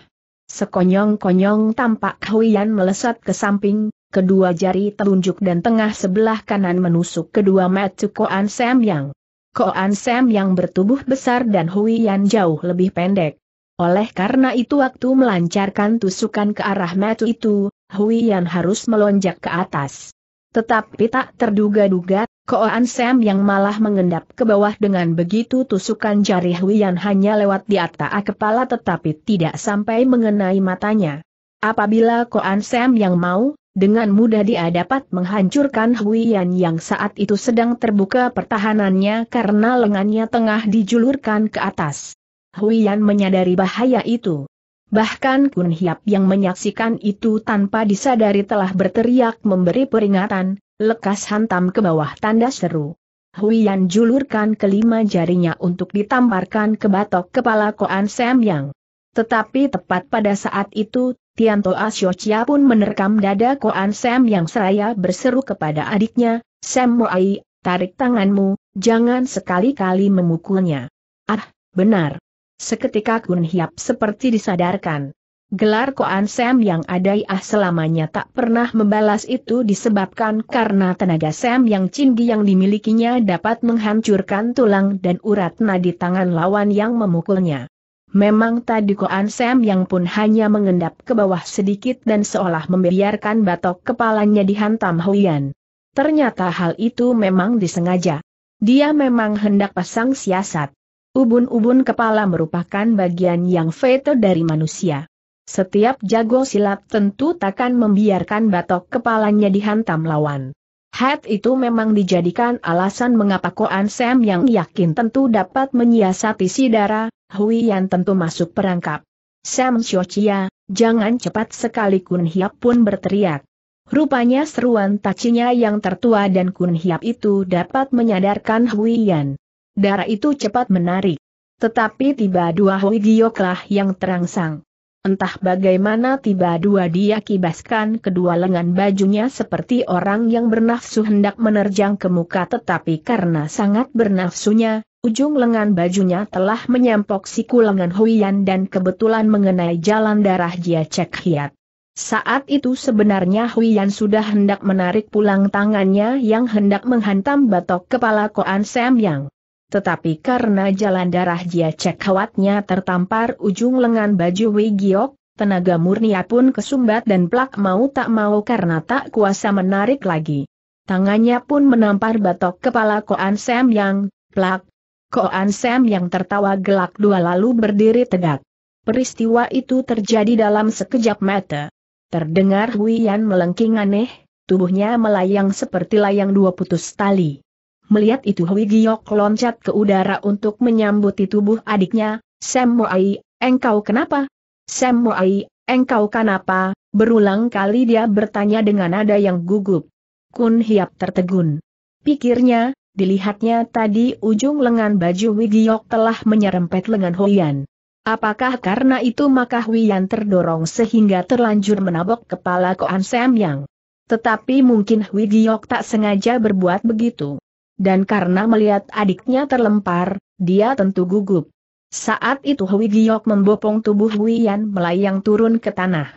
Sekonyong-konyong tampak Huian melesat ke samping, kedua jari telunjuk dan tengah sebelah kanan menusuk kedua mata Koan Sam Yang. Koan Sam Yang bertubuh besar dan Huian jauh lebih pendek. Oleh karena itu waktu melancarkan tusukan ke arah mata itu, Huian harus melonjak ke atas. Tetapi tak terduga-duga, Koan Sam yang malah mengendap ke bawah dengan begitu tusukan jari Huyan hanya lewat di atas kepala tetapi tidak sampai mengenai matanya. Apabila Koan Sam yang mau, dengan mudah dia dapat menghancurkan Huyan yang saat itu sedang terbuka pertahanannya karena lengannya tengah dijulurkan ke atas. Huyan menyadari bahaya itu. Bahkan Kun Hiap yang menyaksikan itu tanpa disadari telah berteriak memberi peringatan, lekas hantam ke bawah tanda seru. Yan julurkan kelima jarinya untuk ditamparkan ke batok kepala Koan Sam Yang. Tetapi tepat pada saat itu, Tianto Asyocia pun menerkam dada Koan Sam Yang seraya berseru kepada adiknya, Sam Moai, tarik tanganmu, jangan sekali-kali memukulnya. Ah, benar. Seketika Kun Hiap seperti disadarkan. Gelar Koan Sam yang ah selamanya tak pernah membalas itu disebabkan karena tenaga Sam yang cinggi yang dimilikinya dapat menghancurkan tulang dan urat nadi tangan lawan yang memukulnya. Memang tadi Koan Sam yang pun hanya mengendap ke bawah sedikit dan seolah membiarkan batok kepalanya dihantam Huyan. Ternyata hal itu memang disengaja. Dia memang hendak pasang siasat. Ubun-ubun kepala merupakan bagian yang veto dari manusia. Setiap jago silat tentu takkan membiarkan batok kepalanya dihantam lawan. Hat itu memang dijadikan alasan mengapa Koan Sam yang yakin tentu dapat menyiasati si darah, Hui Yan tentu masuk perangkap. Sam Xiaochia, jangan cepat sekali Kun Hiap pun berteriak. Rupanya seruan tacinya yang tertua dan Kun Hiap itu dapat menyadarkan Hui Yan. Darah itu cepat menarik. Tetapi tiba dua Hui Gioklah yang terangsang. Entah bagaimana tiba dua dia kibaskan kedua lengan bajunya seperti orang yang bernafsu hendak menerjang ke muka tetapi karena sangat bernafsunya, ujung lengan bajunya telah menyampok siku lengan Huian dan kebetulan mengenai jalan darah dia cek hiat. Saat itu sebenarnya Huian sudah hendak menarik pulang tangannya yang hendak menghantam batok kepala Koan Sam Yang tetapi karena jalan darah Jia Cek khawatnya tertampar ujung lengan baju Wei Giok, tenaga murnia pun kesumbat dan plak mau tak mau karena tak kuasa menarik lagi. Tangannya pun menampar batok kepala Koan Sam yang, plak. Koan Sam yang tertawa gelak dua lalu berdiri tegak. Peristiwa itu terjadi dalam sekejap mata. Terdengar Huiyan melengking aneh, tubuhnya melayang seperti layang dua putus tali. Melihat itu Hui Giok loncat ke udara untuk menyambuti tubuh adiknya, Sam Moai, engkau kenapa? Sam Moai, engkau kenapa? Berulang kali dia bertanya dengan nada yang gugup. Kun Hiap tertegun. Pikirnya, dilihatnya tadi ujung lengan baju Hui Giok telah menyerempet lengan Hoian. Apakah karena itu maka Huiyan terdorong sehingga terlanjur menabok kepala Koan Sam Yang? Tetapi mungkin Hui Giok tak sengaja berbuat begitu dan karena melihat adiknya terlempar, dia tentu gugup. Saat itu Hui Giok membopong tubuh Hui Yan melayang turun ke tanah.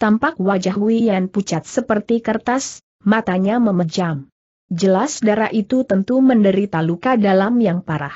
Tampak wajah Hui Yan pucat seperti kertas, matanya memejam. Jelas darah itu tentu menderita luka dalam yang parah.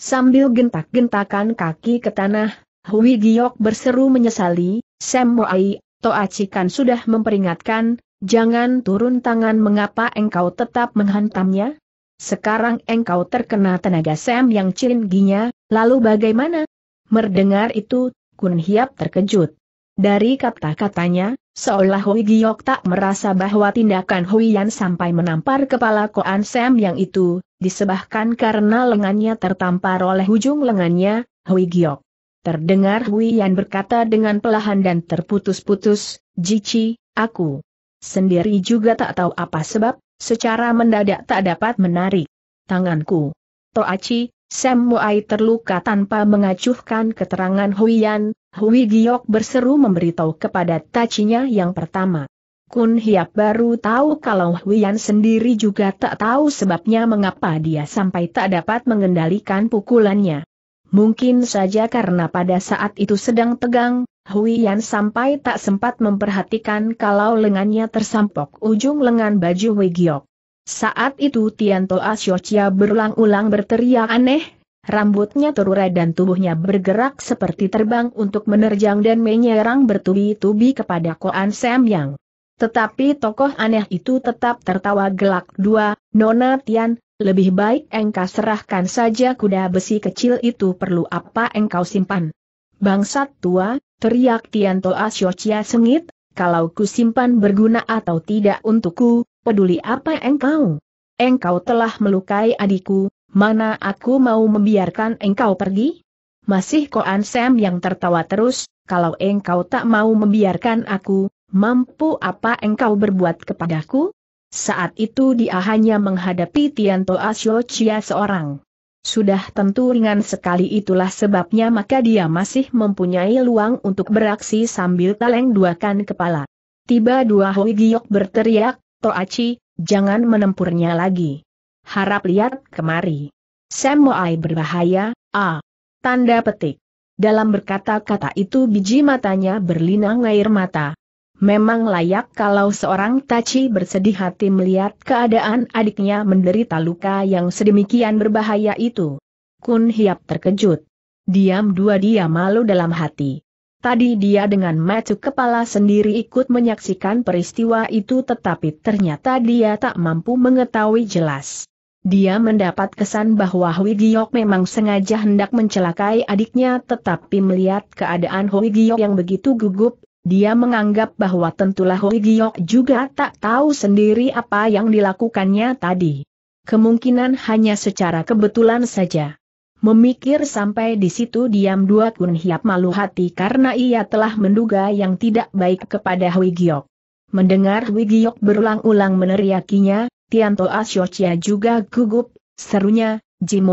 Sambil gentak-gentakan kaki ke tanah, Hui Giok berseru menyesali, Sam Moai, Toaci kan sudah memperingatkan, jangan turun tangan mengapa engkau tetap menghantamnya? Sekarang engkau terkena tenaga Sam yang cilinginya, lalu bagaimana? Merdengar itu, Kun Hiap terkejut. Dari kata-katanya, seolah Hui Giok tak merasa bahwa tindakan Hui Yan sampai menampar kepala Koan Sam yang itu, disebahkan karena lengannya tertampar oleh ujung lengannya, Hui Giok. Terdengar Hui Yan berkata dengan pelahan dan terputus-putus, Jici, aku sendiri juga tak tahu apa sebab, Secara mendadak tak dapat menarik tanganku. Toachi, Sam Muai terluka tanpa mengacuhkan keterangan Huiyan. Hui Giok berseru memberitahu kepada Tachinya yang pertama. Kun Hiap baru tahu kalau Huiyan sendiri juga tak tahu sebabnya mengapa dia sampai tak dapat mengendalikan pukulannya. Mungkin saja karena pada saat itu sedang tegang, Hui Yan sampai tak sempat memperhatikan kalau lengannya tersampok ujung lengan baju Hui Giok. Saat itu Tian Tianto Asyocia berulang-ulang berteriak aneh, rambutnya terurai dan tubuhnya bergerak seperti terbang untuk menerjang dan menyerang bertubi-tubi kepada Koan Sam Yang. Tetapi tokoh aneh itu tetap tertawa gelak dua, Nona Tian, lebih baik engkau serahkan saja kuda besi kecil itu perlu apa engkau simpan. Bangsat tua, Teriak Tianto Asyocia sengit, kalau ku simpan berguna atau tidak untukku, peduli apa engkau? Engkau telah melukai adikku, mana aku mau membiarkan engkau pergi? Masih koan Sam yang tertawa terus, kalau engkau tak mau membiarkan aku, mampu apa engkau berbuat kepadaku? Saat itu dia hanya menghadapi Tianto Asyocia seorang. Sudah tentu ringan sekali itulah sebabnya maka dia masih mempunyai luang untuk beraksi sambil kaleng duakan kepala. Tiba dua Hoi Giok berteriak, Toachi, jangan menempurnya lagi. Harap lihat kemari. Semoai berbahaya, a. Ah. Tanda petik. Dalam berkata-kata itu biji matanya berlinang air mata, Memang layak kalau seorang Tachi bersedih hati melihat keadaan adiknya menderita luka yang sedemikian berbahaya itu. Kun Hiap terkejut. Diam dua dia malu dalam hati. Tadi dia dengan maju kepala sendiri ikut menyaksikan peristiwa itu tetapi ternyata dia tak mampu mengetahui jelas. Dia mendapat kesan bahwa Hui Giok memang sengaja hendak mencelakai adiknya tetapi melihat keadaan Hui Giok yang begitu gugup, dia menganggap bahwa tentulah Hui Giok juga tak tahu sendiri apa yang dilakukannya tadi. Kemungkinan hanya secara kebetulan saja. Memikir sampai di situ diam dua Kun Hiap malu hati karena ia telah menduga yang tidak baik kepada Hui Giok. Mendengar Hui Giok berulang-ulang meneriakinya, Tianto Asyocia juga gugup, serunya,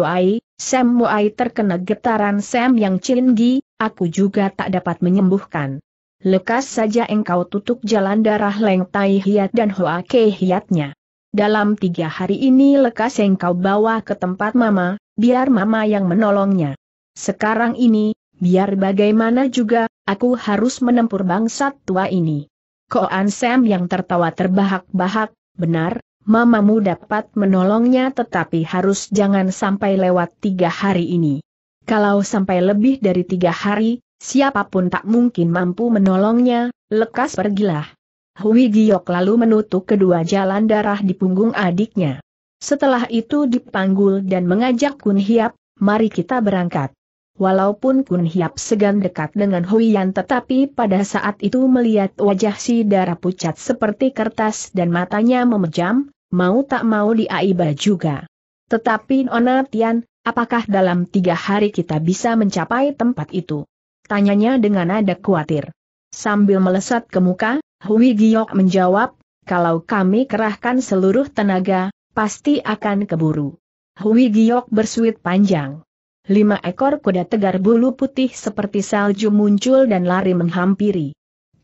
Ai, Sam Muai terkena getaran Sam yang cinggi, aku juga tak dapat menyembuhkan lekas saja engkau tutup jalan darah Leng Tai Hiat dan Hoa Ke Hiatnya. Dalam tiga hari ini lekas engkau bawa ke tempat mama, biar mama yang menolongnya. Sekarang ini, biar bagaimana juga, aku harus menempur bangsat tua ini. Koan Sam yang tertawa terbahak-bahak, benar, mamamu dapat menolongnya tetapi harus jangan sampai lewat tiga hari ini. Kalau sampai lebih dari tiga hari, Siapapun tak mungkin mampu menolongnya, lekas pergilah. Hui Giok lalu menutup kedua jalan darah di punggung adiknya. Setelah itu dipanggul dan mengajak Kun Hiap, mari kita berangkat. Walaupun Kun Hiap segan dekat dengan Hui Yan, tetapi pada saat itu melihat wajah si darah pucat seperti kertas dan matanya memejam, mau tak mau diaiba juga. Tetapi Nona Tian, apakah dalam tiga hari kita bisa mencapai tempat itu? Tanyanya dengan nada khawatir. Sambil melesat ke muka, Hui Giok menjawab, kalau kami kerahkan seluruh tenaga, pasti akan keburu. Hui Giok bersuit panjang. Lima ekor kuda tegar bulu putih seperti salju muncul dan lari menghampiri.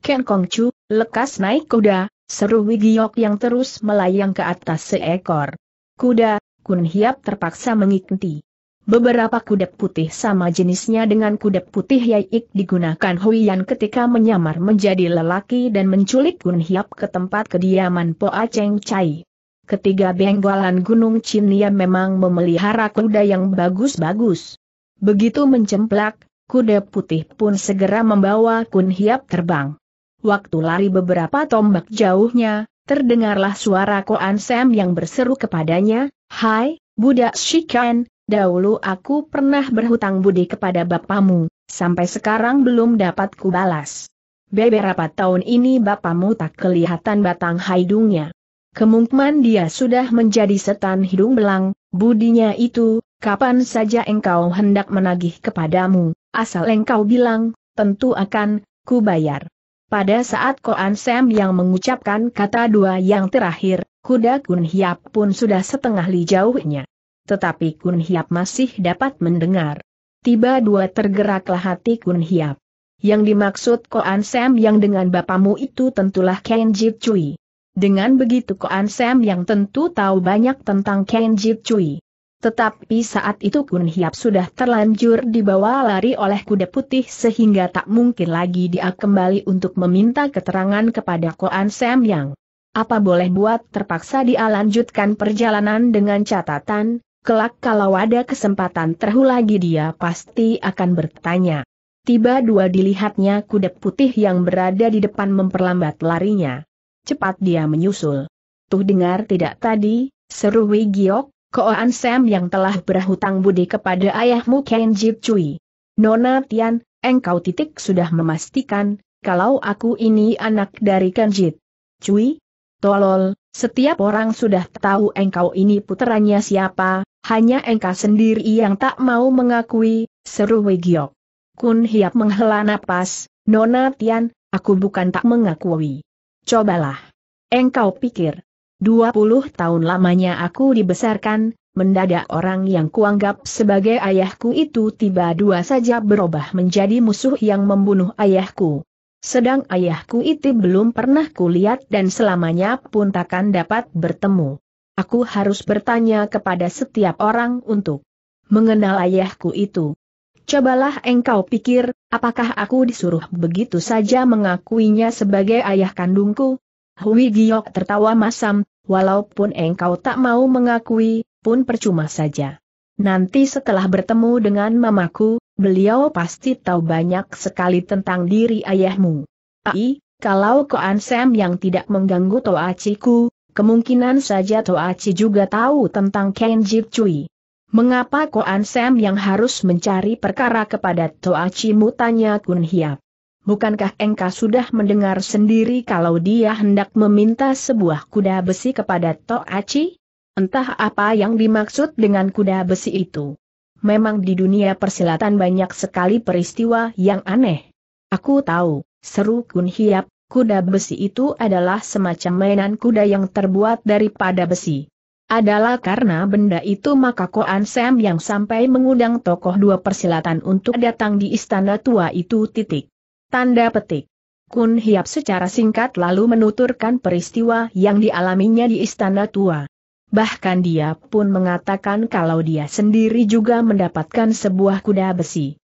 Ken Kong Chu, lekas naik kuda, seru Hui Giok yang terus melayang ke atas seekor. Kuda, Kun Hiap terpaksa mengikuti. Beberapa kuda putih sama jenisnya dengan kuda putih Yaik digunakan Hui Yan ketika menyamar menjadi lelaki dan menculik Gun Hiap ke tempat kediaman Po Cheng Chai. Ketiga benggolan Gunung Cinia memang memelihara kuda yang bagus-bagus. Begitu mencemplak, kuda putih pun segera membawa Kun Hiap terbang. Waktu lari beberapa tombak jauhnya, terdengarlah suara Koan Sam yang berseru kepadanya, Hai, budak Shikan, dahulu aku pernah berhutang budi kepada bapamu, sampai sekarang belum dapat kubalas. Beberapa tahun ini bapamu tak kelihatan batang hidungnya. Kemungkinan dia sudah menjadi setan hidung belang, budinya itu, kapan saja engkau hendak menagih kepadamu, asal engkau bilang, tentu akan, kubayar. Pada saat Koan Sam yang mengucapkan kata dua yang terakhir, kuda Kun Hiap pun sudah setengah li jauhnya. Tetapi Kun Hiap masih dapat mendengar. Tiba dua tergeraklah hati Kun Hiap. Yang dimaksud Koan Sam yang dengan bapamu itu tentulah Kenji Cui. Dengan begitu Koan Sam yang tentu tahu banyak tentang Kenji Cui. Tetapi saat itu Kun Hiap sudah terlanjur dibawa lari oleh kuda putih sehingga tak mungkin lagi dia kembali untuk meminta keterangan kepada Koan Sam yang. Apa boleh buat terpaksa dia lanjutkan perjalanan dengan catatan, kelak kalau ada kesempatan terhu lagi dia pasti akan bertanya. Tiba dua dilihatnya kuda putih yang berada di depan memperlambat larinya. Cepat dia menyusul. Tuh dengar tidak tadi, seru Wigiok, Koan Sam yang telah berhutang budi kepada ayahmu Ken Cui. Nona Tian, engkau titik sudah memastikan, kalau aku ini anak dari Kenjit. Cui, tolol, setiap orang sudah tahu engkau ini puteranya siapa, hanya engkau sendiri yang tak mau mengakui, seru Wegiok. Kun Hiap menghela napas, Nona Tian, aku bukan tak mengakui. Cobalah. Engkau pikir. 20 tahun lamanya aku dibesarkan, mendadak orang yang kuanggap sebagai ayahku itu tiba dua saja berubah menjadi musuh yang membunuh ayahku. Sedang ayahku itu belum pernah kulihat dan selamanya pun takkan dapat bertemu. Aku harus bertanya kepada setiap orang untuk mengenal ayahku itu. Cobalah engkau pikir, apakah aku disuruh begitu saja mengakuinya sebagai ayah kandungku? Hui Giok tertawa masam, walaupun engkau tak mau mengakui, pun percuma saja. Nanti setelah bertemu dengan mamaku, beliau pasti tahu banyak sekali tentang diri ayahmu. Ai, kalau Koan Sam yang tidak mengganggu Toaciku, Kemungkinan saja Toachi juga tahu tentang Ken Jip Cui. Mengapa Koan Sam yang harus mencari perkara kepada Toachi mutanya Kun Hiap? Bukankah engkau sudah mendengar sendiri kalau dia hendak meminta sebuah kuda besi kepada Toachi? Entah apa yang dimaksud dengan kuda besi itu. Memang di dunia persilatan banyak sekali peristiwa yang aneh. Aku tahu, seru Kun Hiap, kuda besi itu adalah semacam mainan kuda yang terbuat daripada besi. Adalah karena benda itu maka Koan Sam yang sampai mengundang tokoh dua persilatan untuk datang di istana tua itu titik. Tanda petik. Kun Hiap secara singkat lalu menuturkan peristiwa yang dialaminya di istana tua. Bahkan dia pun mengatakan kalau dia sendiri juga mendapatkan sebuah kuda besi.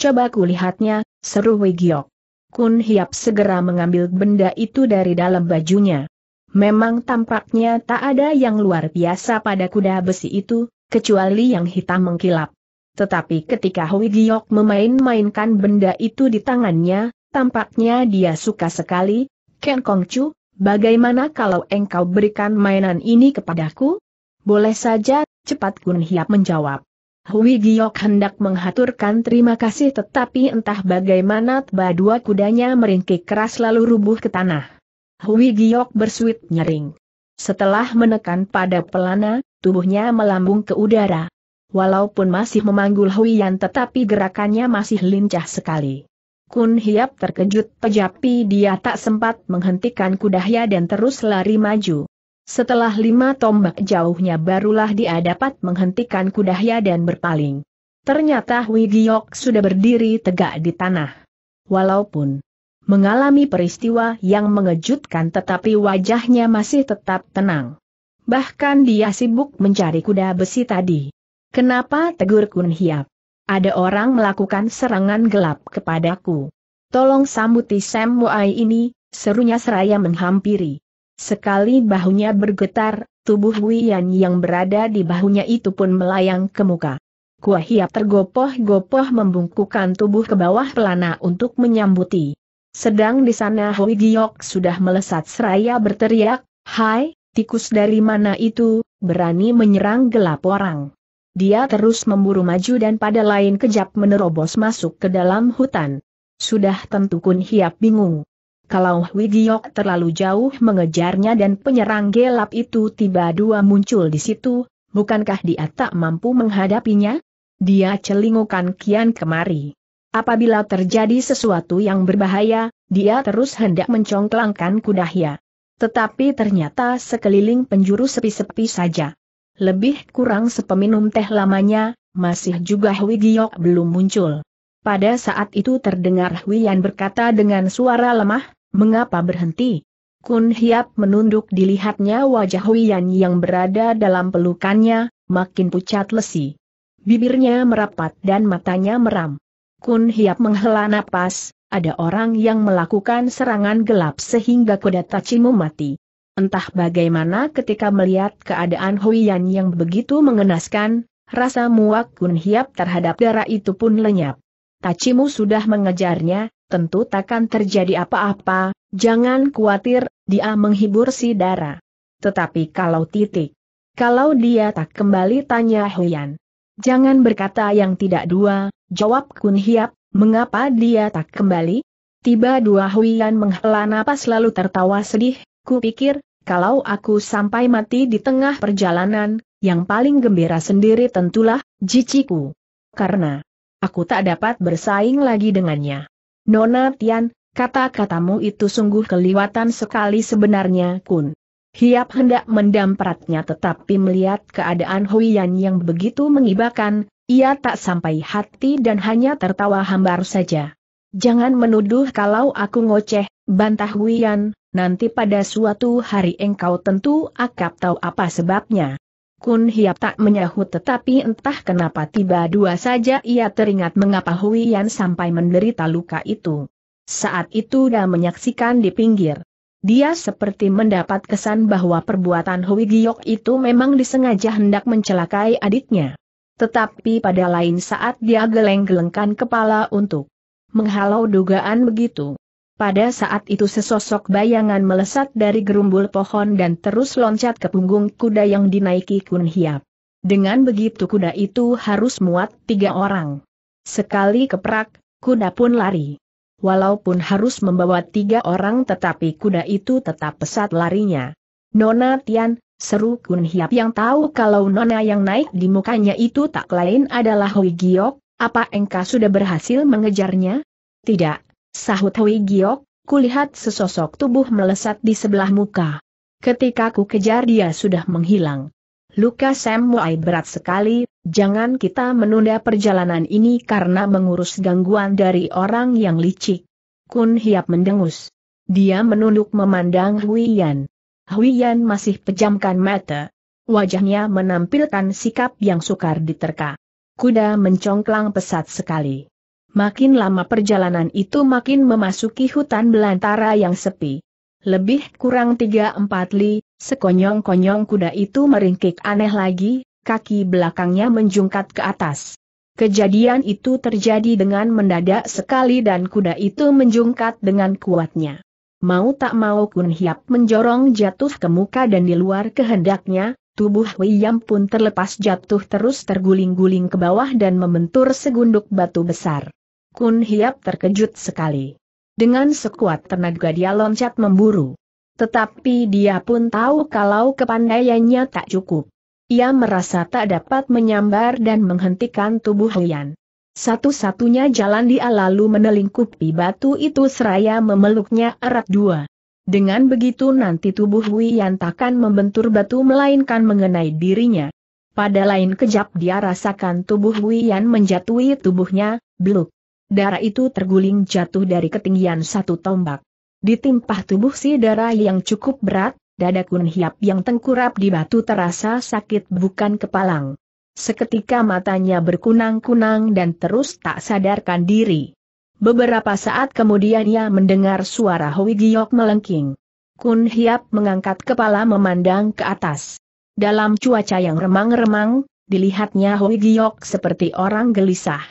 Coba kulihatnya, seru Wigiok. Kun Hiap segera mengambil benda itu dari dalam bajunya. Memang tampaknya tak ada yang luar biasa pada kuda besi itu, kecuali yang hitam mengkilap. Tetapi ketika Hui Giok memain-mainkan benda itu di tangannya, tampaknya dia suka sekali. Ken Kong Chu, bagaimana kalau engkau berikan mainan ini kepadaku? Boleh saja, cepat Kun Hiap menjawab. Hui Giok hendak menghaturkan terima kasih tetapi entah bagaimana teba dua kudanya meringkik keras lalu rubuh ke tanah. Hui Giok bersuit nyering. Setelah menekan pada pelana, tubuhnya melambung ke udara. Walaupun masih memanggul Hui Yan tetapi gerakannya masih lincah sekali. Kun Hiap terkejut pejapi dia tak sempat menghentikan kudahnya dan terus lari maju. Setelah lima tombak jauhnya barulah dia dapat menghentikan kudahnya dan berpaling. Ternyata Wigiyok sudah berdiri tegak di tanah. Walaupun mengalami peristiwa yang mengejutkan tetapi wajahnya masih tetap tenang. Bahkan dia sibuk mencari kuda besi tadi. Kenapa tegur Kun Hiap? Ada orang melakukan serangan gelap kepadaku. Tolong sambuti Sam Wai ini, serunya seraya menghampiri. Sekali bahunya bergetar, tubuh Wian yang berada di bahunya itu pun melayang ke muka. Kua Hiap tergopoh-gopoh membungkukan tubuh ke bawah pelana untuk menyambuti. Sedang di sana Hui Giok sudah melesat seraya berteriak, Hai, tikus dari mana itu, berani menyerang gelap orang. Dia terus memburu maju dan pada lain kejap menerobos masuk ke dalam hutan. Sudah tentu Kun Hiap bingung. Kalau Wigiok terlalu jauh mengejarnya dan penyerang gelap itu tiba dua muncul di situ, bukankah dia tak mampu menghadapinya? Dia celingukan kian kemari. Apabila terjadi sesuatu yang berbahaya, dia terus hendak mencongklangkan kudahya. Tetapi ternyata sekeliling penjuru sepi-sepi saja. Lebih kurang sepeminum teh lamanya, masih juga Hui Giok belum muncul. Pada saat itu terdengar Huian berkata dengan suara lemah, Mengapa berhenti? Kun Hiap menunduk dilihatnya wajah Huiyan yang berada dalam pelukannya, makin pucat lesi. Bibirnya merapat dan matanya meram. Kun Hiap menghela napas, ada orang yang melakukan serangan gelap sehingga kuda Tachimu mati. Entah bagaimana ketika melihat keadaan Huiyan yang begitu mengenaskan, rasa muak Kun Hiap terhadap darah itu pun lenyap. Tachimu sudah mengejarnya, tentu takkan terjadi apa-apa, jangan khawatir, dia menghibur si Dara. Tetapi kalau titik, kalau dia tak kembali tanya Huyan. Jangan berkata yang tidak dua, jawab Kun Hiap, mengapa dia tak kembali? Tiba dua Huyan menghela napas lalu tertawa sedih, ku pikir, kalau aku sampai mati di tengah perjalanan, yang paling gembira sendiri tentulah, jiciku. Karena, aku tak dapat bersaing lagi dengannya. Nona Tian, kata-katamu itu sungguh keliwatan sekali sebenarnya kun. Hiap hendak mendampratnya tetapi melihat keadaan Huiyan yang begitu mengibakan, ia tak sampai hati dan hanya tertawa hambar saja. Jangan menuduh kalau aku ngoceh, bantah Huiyan. nanti pada suatu hari engkau tentu akan tahu apa sebabnya. Kun Hiap tak menyahut tetapi entah kenapa tiba dua saja ia teringat mengapa Hui Yan sampai menderita luka itu. Saat itu dia menyaksikan di pinggir. Dia seperti mendapat kesan bahwa perbuatan Hui Giok itu memang disengaja hendak mencelakai adiknya. Tetapi pada lain saat dia geleng-gelengkan kepala untuk menghalau dugaan begitu. Pada saat itu sesosok bayangan melesat dari gerumbul pohon dan terus loncat ke punggung kuda yang dinaiki Kun Hiap. Dengan begitu kuda itu harus muat tiga orang. Sekali keprak, kuda pun lari. Walaupun harus membawa tiga orang tetapi kuda itu tetap pesat larinya. Nona Tian, seru Kun Hiap yang tahu kalau Nona yang naik di mukanya itu tak lain adalah Hui Giok, apa engkau sudah berhasil mengejarnya? Tidak, Sahut Hui Giok, kulihat sesosok tubuh melesat di sebelah muka. Ketika ku kejar dia sudah menghilang. Luka Sam Muai berat sekali, jangan kita menunda perjalanan ini karena mengurus gangguan dari orang yang licik. Kun Hiap mendengus. Dia menunduk memandang Hui Yan. Hui Yan masih pejamkan mata. Wajahnya menampilkan sikap yang sukar diterka. Kuda mencongklang pesat sekali. Makin lama perjalanan itu makin memasuki hutan belantara yang sepi. Lebih kurang tiga empat li, sekonyong-konyong kuda itu meringkik aneh lagi, kaki belakangnya menjungkat ke atas. Kejadian itu terjadi dengan mendadak sekali dan kuda itu menjungkat dengan kuatnya. Mau tak mau Kun Hiap menjorong jatuh ke muka dan di luar kehendaknya, tubuh Wei pun terlepas jatuh terus terguling-guling ke bawah dan membentur segunduk batu besar. Kun Hiap terkejut sekali. Dengan sekuat tenaga dia loncat memburu. Tetapi dia pun tahu kalau kepandaiannya tak cukup. Ia merasa tak dapat menyambar dan menghentikan tubuh Lian. Satu-satunya jalan dia lalu menelingkupi batu itu seraya memeluknya erat dua. Dengan begitu nanti tubuh Yan takkan membentur batu melainkan mengenai dirinya. Pada lain kejap dia rasakan tubuh Yan menjatuhi tubuhnya, beluk. Darah itu terguling jatuh dari ketinggian satu tombak. Ditimpah tubuh si darah yang cukup berat, dada Kun Hiap yang tengkurap di batu terasa sakit bukan kepalang. Seketika matanya berkunang-kunang dan terus tak sadarkan diri. Beberapa saat kemudian ia mendengar suara Hui Giok melengking. Kun Hiap mengangkat kepala memandang ke atas. Dalam cuaca yang remang-remang, dilihatnya Hui Giok seperti orang gelisah.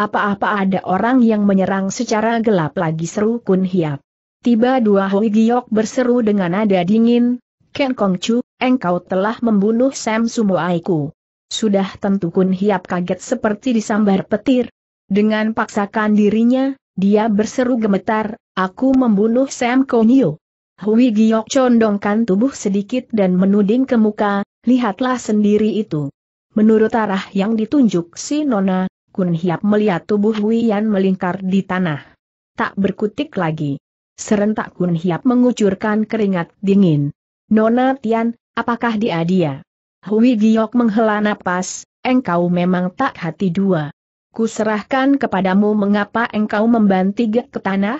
Apa-apa ada orang yang menyerang secara gelap lagi seru Kun Hiap. Tiba dua Hui Giok berseru dengan nada dingin, Ken Kong Chu, engkau telah membunuh Sam aiku. Sudah tentu Kun Hiap kaget seperti disambar petir. Dengan paksakan dirinya, dia berseru gemetar, aku membunuh Sam Yu. Hui Giok condongkan tubuh sedikit dan menuding ke muka, lihatlah sendiri itu. Menurut arah yang ditunjuk si Nona, Kun Hiap melihat tubuh Yan melingkar di tanah. Tak berkutik lagi. Serentak Kun Hiap mengucurkan keringat dingin. Nona Tian, apakah dia dia? Hui Giok menghela napas, engkau memang tak hati dua. Kuserahkan kepadamu mengapa engkau membanting ke tanah?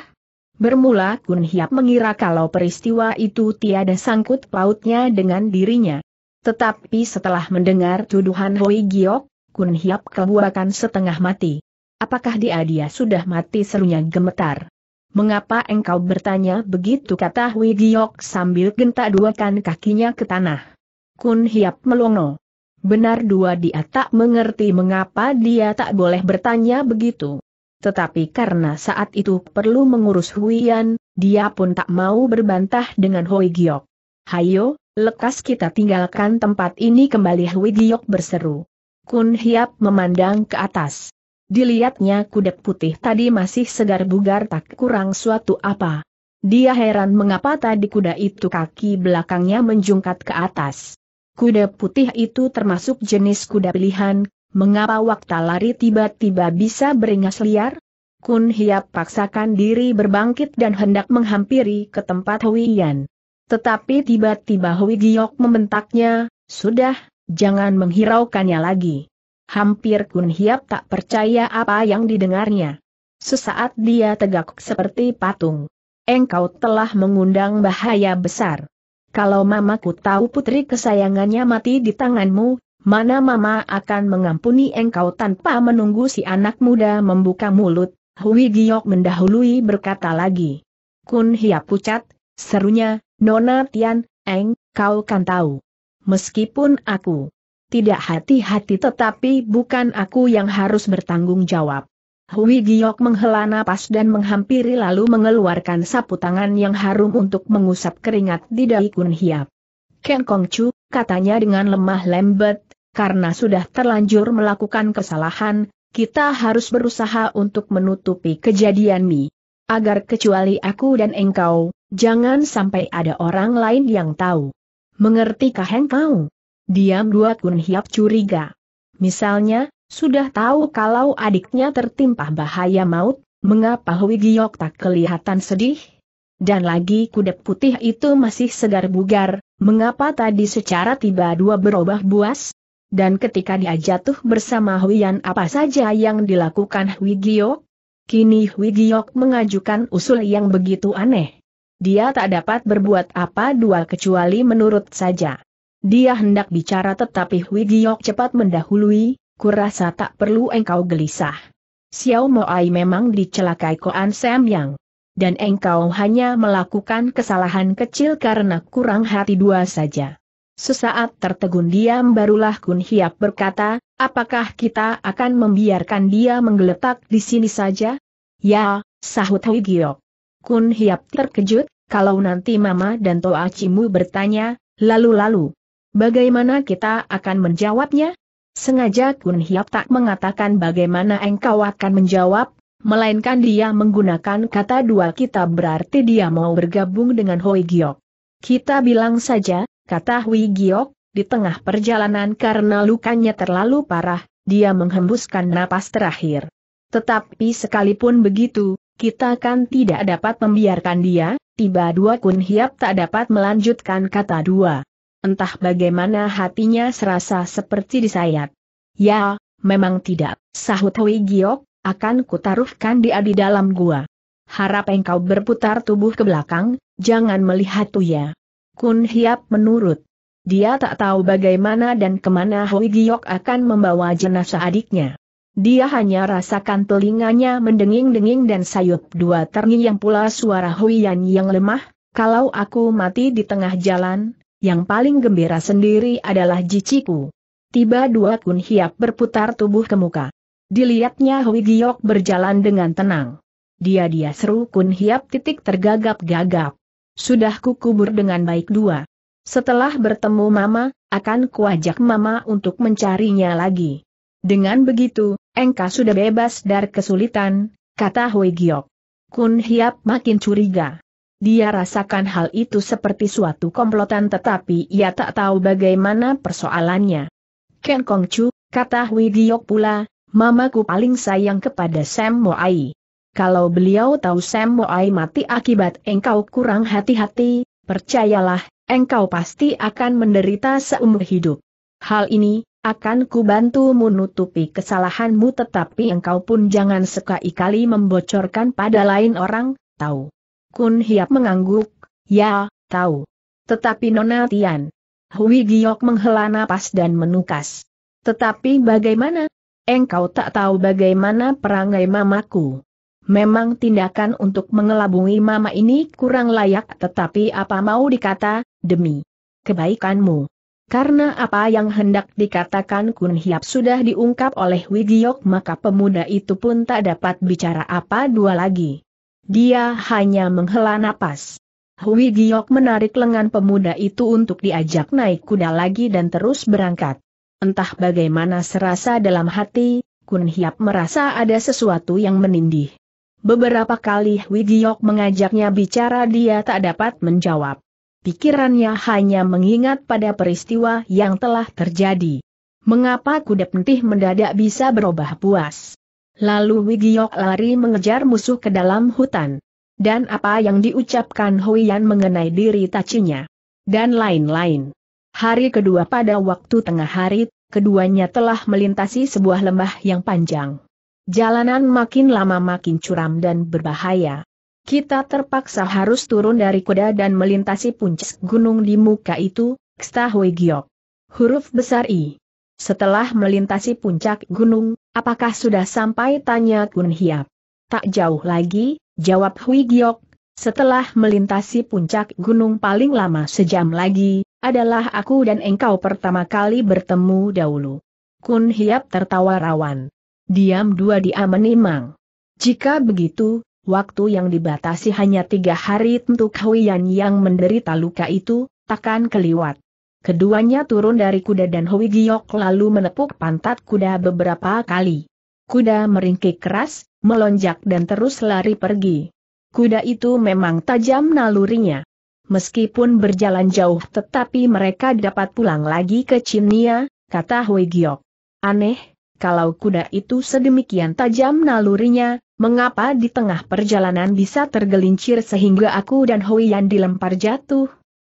Bermula Kun Hiap mengira kalau peristiwa itu tiada sangkut pautnya dengan dirinya. Tetapi setelah mendengar tuduhan Hui Giok, Kun Hiap kebuakan setengah mati. Apakah dia dia sudah mati serunya gemetar? Mengapa engkau bertanya begitu kata Hui Giok sambil gentak duakan kakinya ke tanah. Kun Hiap melongo. Benar dua dia tak mengerti mengapa dia tak boleh bertanya begitu. Tetapi karena saat itu perlu mengurus Yan, dia pun tak mau berbantah dengan Hui Giok. Hayo, lekas kita tinggalkan tempat ini kembali Hui Giok berseru. Kun Hiap memandang ke atas. Dilihatnya kuda putih tadi masih segar bugar tak kurang suatu apa. Dia heran mengapa tadi kuda itu kaki belakangnya menjungkat ke atas. Kuda putih itu termasuk jenis kuda pilihan, mengapa waktu lari tiba-tiba bisa beringas liar? Kun Hiap paksakan diri berbangkit dan hendak menghampiri ke tempat Huiyan. Tetapi tiba-tiba Hui Giok membentaknya, sudah, Jangan menghiraukannya lagi. Hampir Kun Hiap tak percaya apa yang didengarnya. Sesaat dia tegak seperti patung. Engkau telah mengundang bahaya besar. Kalau mamaku tahu putri kesayangannya mati di tanganmu, mana mama akan mengampuni engkau tanpa menunggu si anak muda membuka mulut, Hui Giok mendahului berkata lagi. Kun Hiap pucat, serunya, Nona Tian, Eng, kau kan tahu meskipun aku tidak hati-hati tetapi bukan aku yang harus bertanggung jawab. Hui Giok menghela napas dan menghampiri lalu mengeluarkan sapu tangan yang harum untuk mengusap keringat di dahi Kun Hiap. Ken Kong Chu, katanya dengan lemah lembut, karena sudah terlanjur melakukan kesalahan, kita harus berusaha untuk menutupi kejadian Mi. Agar kecuali aku dan engkau, jangan sampai ada orang lain yang tahu. Mengerti Mengertikah engkau? Diam dua Kun Hiap curiga. Misalnya, sudah tahu kalau adiknya tertimpa bahaya maut, mengapa Hui Giok tak kelihatan sedih? Dan lagi kudep putih itu masih segar bugar, mengapa tadi secara tiba dua berubah buas? Dan ketika dia jatuh bersama Yan apa saja yang dilakukan Hui Giok? Kini Hui Giok mengajukan usul yang begitu aneh dia tak dapat berbuat apa dua kecuali menurut saja. Dia hendak bicara tetapi Hui Giok cepat mendahului, kurasa tak perlu engkau gelisah. Xiao Moai memang dicelakai Koan Sam Yang. Dan engkau hanya melakukan kesalahan kecil karena kurang hati dua saja. Sesaat tertegun diam barulah Kun Hiap berkata, apakah kita akan membiarkan dia menggeletak di sini saja? Ya, sahut Hui Giok. Kun Hiap terkejut, kalau nanti Mama dan Toa Cimu bertanya, lalu-lalu, bagaimana kita akan menjawabnya? Sengaja Kun Hiap tak mengatakan bagaimana engkau akan menjawab, melainkan dia menggunakan kata dua kita berarti dia mau bergabung dengan Hoi Giok. Kita bilang saja, kata Hui Giok, di tengah perjalanan karena lukanya terlalu parah, dia menghembuskan napas terakhir. Tetapi sekalipun begitu, kita kan tidak dapat membiarkan dia, tiba dua kun hiap tak dapat melanjutkan kata dua. Entah bagaimana hatinya serasa seperti disayat. Ya, memang tidak, sahut Hui Giok, akan kutaruhkan dia di dalam gua. Harap engkau berputar tubuh ke belakang, jangan melihat ya. Kun Hiap menurut. Dia tak tahu bagaimana dan kemana Hui Giok akan membawa jenazah adiknya. Dia hanya rasakan telinganya mendenging-denging dan sayup dua terngiang pula suara Huian yang lemah, kalau aku mati di tengah jalan, yang paling gembira sendiri adalah jiciku. Tiba dua kun hiap berputar tubuh ke muka. Dilihatnya Hui Giok berjalan dengan tenang. Dia-dia seru kun hiap titik tergagap-gagap. Sudah kukubur dengan baik dua. Setelah bertemu mama, akan kuajak mama untuk mencarinya lagi. Dengan begitu, engkau sudah bebas dari kesulitan, kata Hui Giok. Kun Hiap makin curiga. Dia rasakan hal itu seperti suatu komplotan tetapi ia tak tahu bagaimana persoalannya. Ken Kong Chu, kata Hui Giok pula, mamaku paling sayang kepada Sam Moai. Kalau beliau tahu Sam Moai mati akibat engkau kurang hati-hati, percayalah, engkau pasti akan menderita seumur hidup. Hal ini, akan ku bantu menutupi kesalahanmu tetapi engkau pun jangan sekali-kali membocorkan pada lain orang, tahu. Kun Hiap mengangguk, ya, tahu. Tetapi Nona Tian. Hui Giok menghela napas dan menukas. Tetapi bagaimana? Engkau tak tahu bagaimana perangai mamaku. Memang tindakan untuk mengelabungi mama ini kurang layak tetapi apa mau dikata, demi kebaikanmu. Karena apa yang hendak dikatakan Kun Hiap sudah diungkap oleh Wigiok maka pemuda itu pun tak dapat bicara apa dua lagi. Dia hanya menghela napas. Hui menarik lengan pemuda itu untuk diajak naik kuda lagi dan terus berangkat. Entah bagaimana serasa dalam hati, Kun Hiap merasa ada sesuatu yang menindih. Beberapa kali Hui mengajaknya bicara dia tak dapat menjawab pikirannya hanya mengingat pada peristiwa yang telah terjadi. Mengapa kuda pentih mendadak bisa berubah puas? Lalu Wigiok lari mengejar musuh ke dalam hutan. Dan apa yang diucapkan Huiyan mengenai diri tacinya. Dan lain-lain. Hari kedua pada waktu tengah hari, keduanya telah melintasi sebuah lembah yang panjang. Jalanan makin lama makin curam dan berbahaya. Kita terpaksa harus turun dari kuda dan melintasi puncak gunung di muka itu, Hui Giok. Huruf besar I. Setelah melintasi puncak gunung, apakah sudah sampai tanya Kun Hiap? Tak jauh lagi, jawab Hui Giok. Setelah melintasi puncak gunung paling lama sejam lagi, adalah aku dan engkau pertama kali bertemu dahulu. Kun Hiap tertawa rawan. Diam dua dia menimang. Jika begitu, waktu yang dibatasi hanya tiga hari Tentu Huiyan yang menderita luka itu, takkan keliwat. Keduanya turun dari kuda dan Hui Giok lalu menepuk pantat kuda beberapa kali. Kuda meringkik keras, melonjak dan terus lari pergi. Kuda itu memang tajam nalurinya. Meskipun berjalan jauh tetapi mereka dapat pulang lagi ke Cinia, kata Hui Giok. Aneh, kalau kuda itu sedemikian tajam nalurinya, mengapa di tengah perjalanan bisa tergelincir sehingga aku dan Hui Yan dilempar jatuh?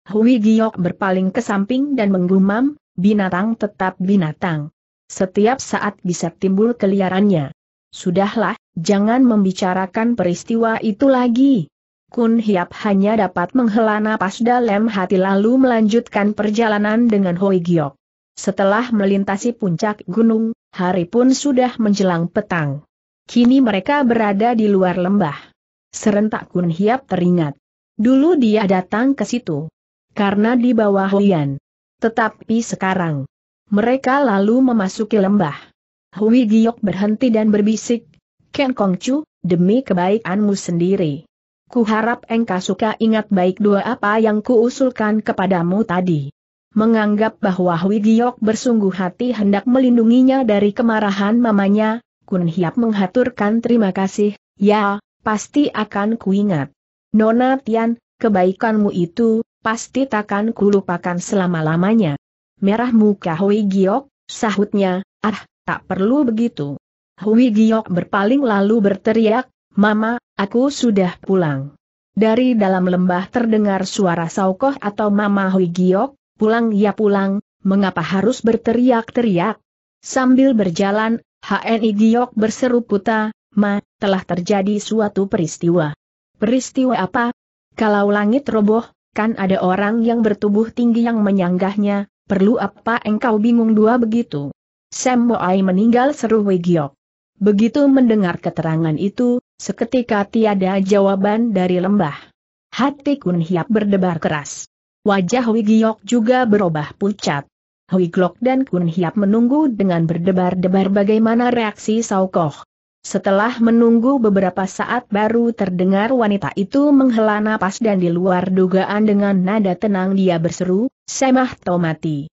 Hui Giok berpaling ke samping dan menggumam, binatang tetap binatang. Setiap saat bisa timbul keliarannya. Sudahlah, jangan membicarakan peristiwa itu lagi. Kun Hiap hanya dapat menghela napas dalam hati lalu melanjutkan perjalanan dengan Hui Giok. Setelah melintasi puncak gunung, hari pun sudah menjelang petang. Kini mereka berada di luar lembah. Serentak Kun Hiap teringat. Dulu dia datang ke situ. Karena di bawah Huyan. Tetapi sekarang. Mereka lalu memasuki lembah. Hui Giok berhenti dan berbisik. Ken Chu, demi kebaikanmu sendiri. ku harap engkau suka ingat baik dua apa yang kuusulkan kepadamu tadi menganggap bahwa Hui Giok bersungguh hati hendak melindunginya dari kemarahan mamanya, Kun Hiap menghaturkan terima kasih, ya, pasti akan kuingat. Nona Tian, kebaikanmu itu, pasti takkan kulupakan selama-lamanya. Merah muka Hui Giok, sahutnya, ah, tak perlu begitu. Hui Giok berpaling lalu berteriak, Mama, aku sudah pulang. Dari dalam lembah terdengar suara saukoh atau Mama Hui Giok, pulang ya pulang, mengapa harus berteriak-teriak? Sambil berjalan, HNI Giok berseru puta, Ma, telah terjadi suatu peristiwa. Peristiwa apa? Kalau langit roboh, kan ada orang yang bertubuh tinggi yang menyanggahnya, perlu apa engkau bingung dua begitu? Sam meninggal seru Wei Giok. Begitu mendengar keterangan itu, seketika tiada jawaban dari lembah. Hati Kun Hiap berdebar keras. Wajah Wigiok juga berubah pucat. Hui Glok dan Kun Hiap menunggu dengan berdebar-debar bagaimana reaksi Saukoh. Setelah menunggu beberapa saat baru terdengar wanita itu menghela napas dan di luar dugaan dengan nada tenang dia berseru, Semah Tomati.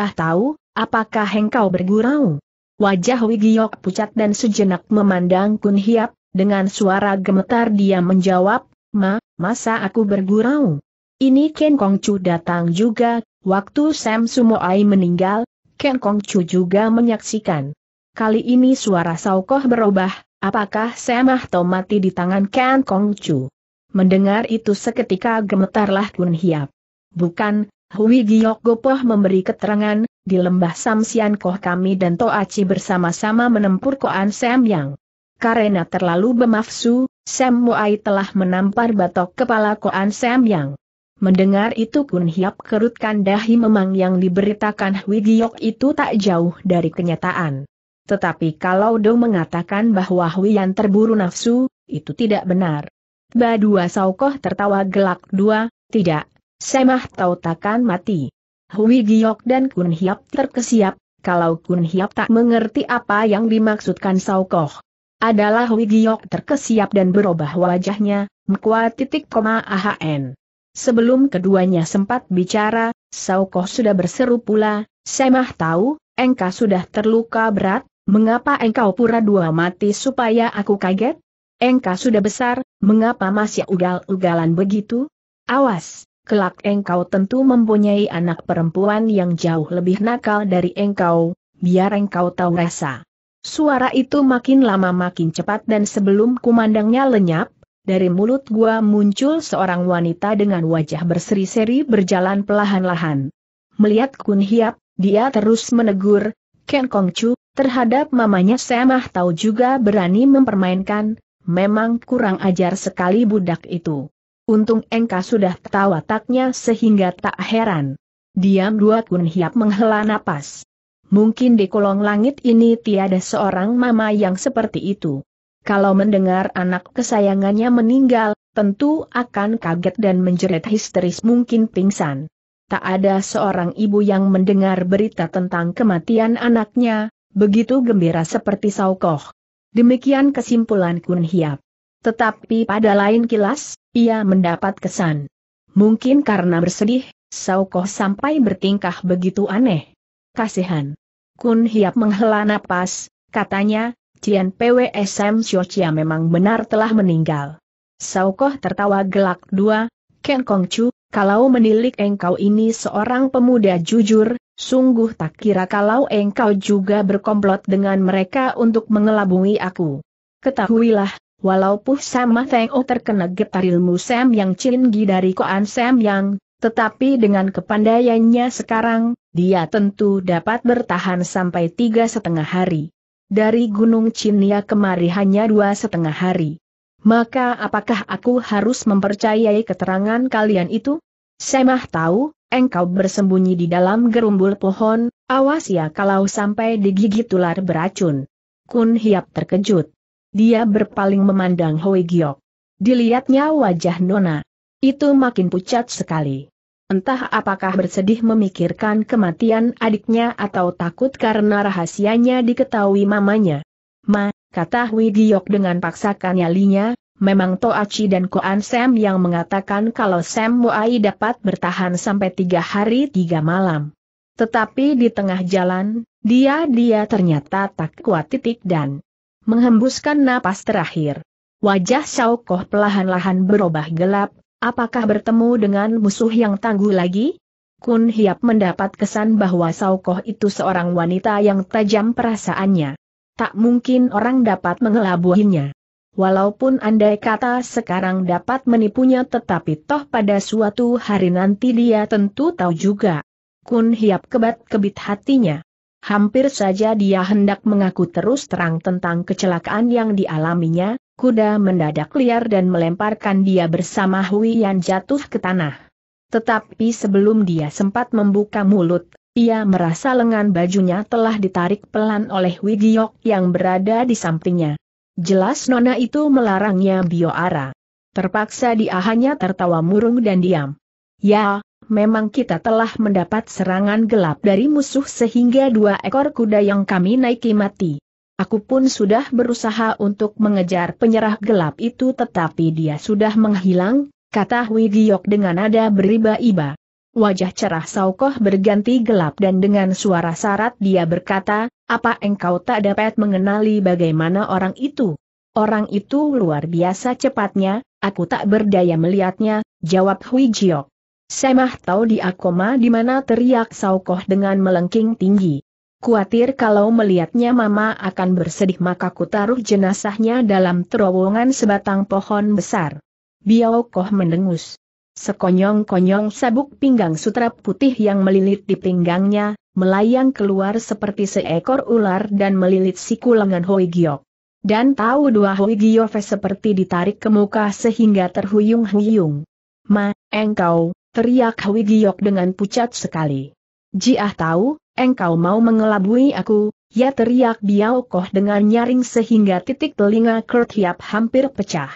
ah tahu, apakah engkau bergurau? Wajah Wigiyok pucat dan sejenak memandang Kun Hiap, dengan suara gemetar dia menjawab, Ma, masa aku bergurau? Ini Ken Kong Chu datang juga, Waktu Sam Sumoai meninggal, Ken Kong Chu juga menyaksikan. Kali ini suara Saukoh berubah, apakah Sam atau mati di tangan Ken Kong Chu? Mendengar itu seketika gemetarlah Kun Hiap. Bukan, Hui Giok Gopoh memberi keterangan, di lembah Samsian Koh kami dan Toaci bersama-sama menempur Koan Sam Yang. Karena terlalu bemafsu, Sam Muai telah menampar batok kepala Koan Sam Yang. Mendengar itu Kun Hiap kerutkan dahi memang yang diberitakan Hui Giok itu tak jauh dari kenyataan. Tetapi kalau Dong mengatakan bahwa Hui yang terburu nafsu, itu tidak benar. Ba dua Saukoh tertawa gelak dua, tidak, Semah Tau takkan mati. Hui Giok dan Kun Hiap terkesiap, kalau Kun Hiap tak mengerti apa yang dimaksudkan Saukoh. Adalah Hui Giok terkesiap dan berubah wajahnya, mkwa titik koma AHN. Sebelum keduanya sempat bicara, Saukoh sudah berseru pula, Semah tahu, engkau sudah terluka berat, mengapa engkau pura dua mati supaya aku kaget? Engkau sudah besar, mengapa masih ugal-ugalan begitu? Awas, kelak engkau tentu mempunyai anak perempuan yang jauh lebih nakal dari engkau, biar engkau tahu rasa. Suara itu makin lama makin cepat dan sebelum kumandangnya lenyap, dari mulut gua muncul seorang wanita dengan wajah berseri-seri berjalan perlahan-lahan. Melihat Kun Hiap, dia terus menegur, Ken Kong Chu, terhadap mamanya Semah tahu juga berani mempermainkan, memang kurang ajar sekali budak itu. Untung Engka sudah tahu taknya sehingga tak heran. Diam dua Kun Hiap menghela napas. Mungkin di kolong langit ini tiada seorang mama yang seperti itu. Kalau mendengar anak kesayangannya meninggal, tentu akan kaget dan menjerit histeris mungkin pingsan. Tak ada seorang ibu yang mendengar berita tentang kematian anaknya, begitu gembira seperti Saukoh. Demikian kesimpulan Kun Hiap. Tetapi pada lain kilas, ia mendapat kesan. Mungkin karena bersedih, Saukoh sampai bertingkah begitu aneh. Kasihan. Kun Hiap menghela napas, katanya, Cian PWSM Xiochia memang benar telah meninggal. Saukoh tertawa gelak dua, Ken Chu, kalau menilik engkau ini seorang pemuda jujur, sungguh tak kira kalau engkau juga berkomplot dengan mereka untuk mengelabui aku. Ketahuilah, walaupun sama Feng O oh terkena getar ilmu Sam yang cinggi dari Koan Sam yang, tetapi dengan kepandaiannya sekarang, dia tentu dapat bertahan sampai tiga setengah hari. Dari Gunung Cinia kemari hanya dua setengah hari. Maka apakah aku harus mempercayai keterangan kalian itu? Semah tahu, engkau bersembunyi di dalam gerumbul pohon, awas ya kalau sampai digigit ular beracun. Kun Hiap terkejut. Dia berpaling memandang Hoi Giok. Dilihatnya wajah Nona. Itu makin pucat sekali. Entah apakah bersedih memikirkan kematian adiknya atau takut karena rahasianya diketahui mamanya. Ma, kata Widiok dengan paksakan nyalinya, memang Toachi dan Koan Sam yang mengatakan kalau Sam Moai dapat bertahan sampai tiga hari tiga malam. Tetapi di tengah jalan, dia-dia ternyata tak kuat titik dan menghembuskan napas terakhir. Wajah Shao Koh pelahan-lahan berubah gelap, Apakah bertemu dengan musuh yang tangguh lagi? Kun Hiap mendapat kesan bahwa Saukoh itu seorang wanita yang tajam perasaannya. Tak mungkin orang dapat mengelabuhinya. Walaupun andai kata sekarang dapat menipunya tetapi toh pada suatu hari nanti dia tentu tahu juga. Kun Hiap kebat-kebit hatinya. Hampir saja dia hendak mengaku terus terang tentang kecelakaan yang dialaminya, kuda mendadak liar dan melemparkan dia bersama Hui Yan jatuh ke tanah. Tetapi sebelum dia sempat membuka mulut, ia merasa lengan bajunya telah ditarik pelan oleh Giok yang berada di sampingnya. Jelas nona itu melarangnya Bioara. Terpaksa dia hanya tertawa murung dan diam. Ya, memang kita telah mendapat serangan gelap dari musuh sehingga dua ekor kuda yang kami naiki mati. Aku pun sudah berusaha untuk mengejar penyerah gelap itu tetapi dia sudah menghilang, kata Widiyok dengan nada beriba-iba. Wajah cerah Saukoh berganti gelap dan dengan suara sarat dia berkata, apa engkau tak dapat mengenali bagaimana orang itu? Orang itu luar biasa cepatnya, aku tak berdaya melihatnya, jawab Hui Jiok. Semah tahu di akoma di mana teriak Saukoh dengan melengking tinggi. Kuatir kalau melihatnya mama akan bersedih maka ku taruh jenazahnya dalam terowongan sebatang pohon besar. Biao Koh mendengus. Sekonyong-konyong sabuk pinggang sutra putih yang melilit di pinggangnya, melayang keluar seperti seekor ular dan melilit siku lengan Hoi Giok. Dan tahu dua Hoi Giok seperti ditarik ke muka sehingga terhuyung-huyung. Ma, engkau, teriak Hoi Giok dengan pucat sekali. Jiah tahu, engkau mau mengelabui aku, ya teriak Biao Koh dengan nyaring sehingga titik telinga Kurt Hiap hampir pecah.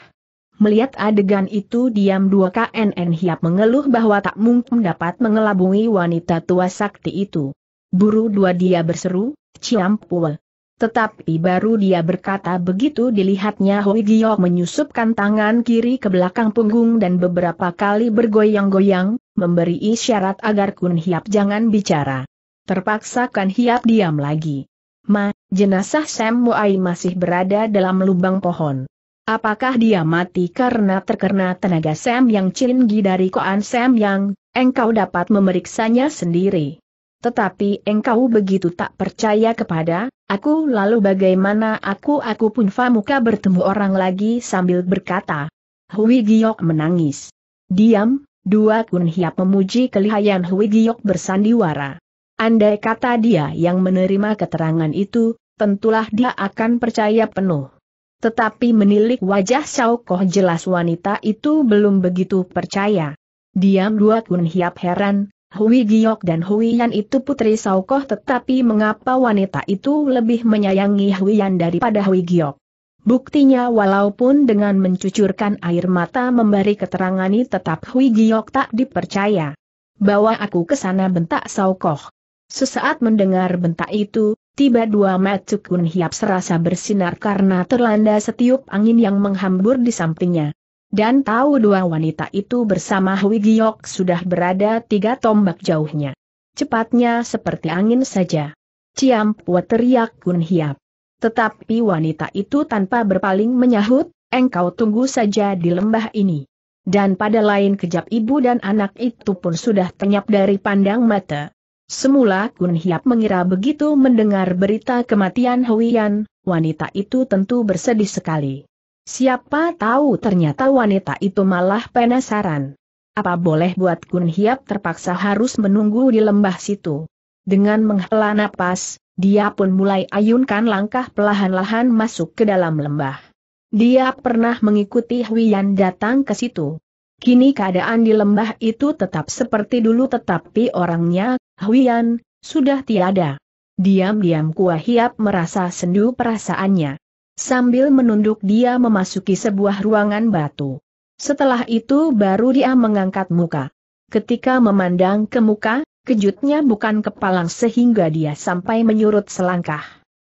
Melihat adegan itu diam dua KNN Hiap mengeluh bahwa tak mungkin dapat mengelabui wanita tua sakti itu. Buru dua dia berseru, Ciampul. Tetapi baru dia berkata begitu dilihatnya Hoi Gio menyusupkan tangan kiri ke belakang punggung dan beberapa kali bergoyang-goyang, memberi isyarat agar Kun Hiap jangan bicara. Terpaksa Kan Hiap diam lagi. Ma, jenazah Sam Muai masih berada dalam lubang pohon. Apakah dia mati karena terkena tenaga Sam yang cilinggi dari koan Sam yang, engkau dapat memeriksanya sendiri. Tetapi engkau begitu tak percaya kepada, aku lalu bagaimana aku-aku pun Famuka bertemu orang lagi sambil berkata. Hui Giok menangis. Diam, dua kun hiap memuji kelihayan Hui Giok bersandiwara. Andai kata dia yang menerima keterangan itu, tentulah dia akan percaya penuh. Tetapi menilik wajah Xiao Koh jelas wanita itu belum begitu percaya. Diam dua kun hiap heran, Hui Giok dan Hui Yan itu putri Xiao Koh tetapi mengapa wanita itu lebih menyayangi Hui Yan daripada Hui Giok. Buktinya walaupun dengan mencucurkan air mata memberi keterangan ini tetap Hui Giok tak dipercaya. Bawa aku ke sana bentak Saukoh. Sesaat mendengar bentak itu, tiba dua Kun Hiap serasa bersinar karena terlanda setiup angin yang menghambur di sampingnya. Dan tahu dua wanita itu bersama Hui Giok sudah berada tiga tombak jauhnya. Cepatnya seperti angin saja. Ciam Ciampua teriak Kun Hiap. Tetapi wanita itu tanpa berpaling menyahut, engkau tunggu saja di lembah ini. Dan pada lain kejap ibu dan anak itu pun sudah tenyap dari pandang mata. Semula Kun Hiap mengira begitu mendengar berita kematian Huian, wanita itu tentu bersedih sekali. Siapa tahu ternyata wanita itu malah penasaran. Apa boleh buat Kun Hiap terpaksa harus menunggu di lembah situ. Dengan menghela napas, dia pun mulai ayunkan langkah pelahan lahan masuk ke dalam lembah. Dia pernah mengikuti Huian datang ke situ. Kini keadaan di lembah itu tetap seperti dulu tetapi orangnya Huian, sudah tiada. Diam-diam Kua Hiap merasa sendu perasaannya. Sambil menunduk dia memasuki sebuah ruangan batu. Setelah itu baru dia mengangkat muka. Ketika memandang ke muka, kejutnya bukan kepalang sehingga dia sampai menyurut selangkah.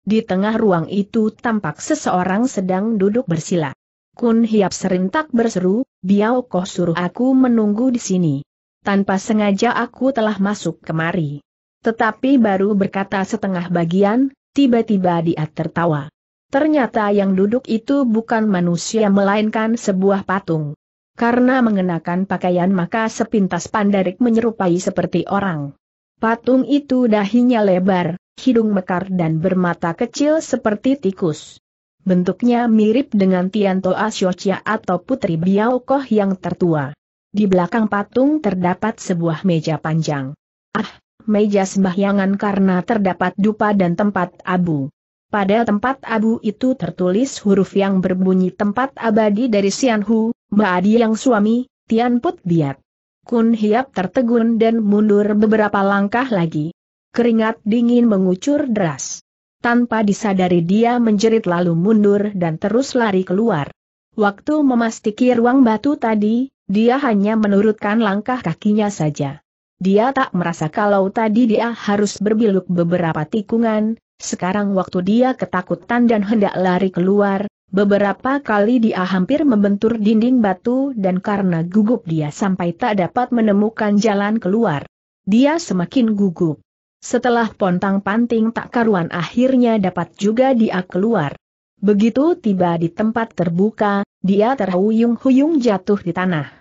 Di tengah ruang itu tampak seseorang sedang duduk bersila. Kun Hiap serintak berseru, Biao Koh suruh aku menunggu di sini tanpa sengaja aku telah masuk kemari. Tetapi baru berkata setengah bagian, tiba-tiba dia tertawa. Ternyata yang duduk itu bukan manusia melainkan sebuah patung. Karena mengenakan pakaian maka sepintas pandarik menyerupai seperti orang. Patung itu dahinya lebar, hidung mekar dan bermata kecil seperti tikus. Bentuknya mirip dengan Tianto Asyocia atau Putri Biaokoh yang tertua. Di belakang patung terdapat sebuah meja panjang. Ah, meja sembahyangan karena terdapat dupa dan tempat abu. Pada tempat abu itu tertulis huruf yang berbunyi tempat abadi dari Sianhu, Maadi yang suami, Tian Put Biat. Kun Hiap tertegun dan mundur beberapa langkah lagi. Keringat dingin mengucur deras. Tanpa disadari dia menjerit lalu mundur dan terus lari keluar. Waktu memastiki ruang batu tadi, dia hanya menurutkan langkah kakinya saja. Dia tak merasa kalau tadi dia harus berbiluk beberapa tikungan, sekarang waktu dia ketakutan dan hendak lari keluar, beberapa kali dia hampir membentur dinding batu dan karena gugup dia sampai tak dapat menemukan jalan keluar. Dia semakin gugup. Setelah pontang-panting tak karuan akhirnya dapat juga dia keluar. Begitu tiba di tempat terbuka, dia terhuyung-huyung jatuh di tanah.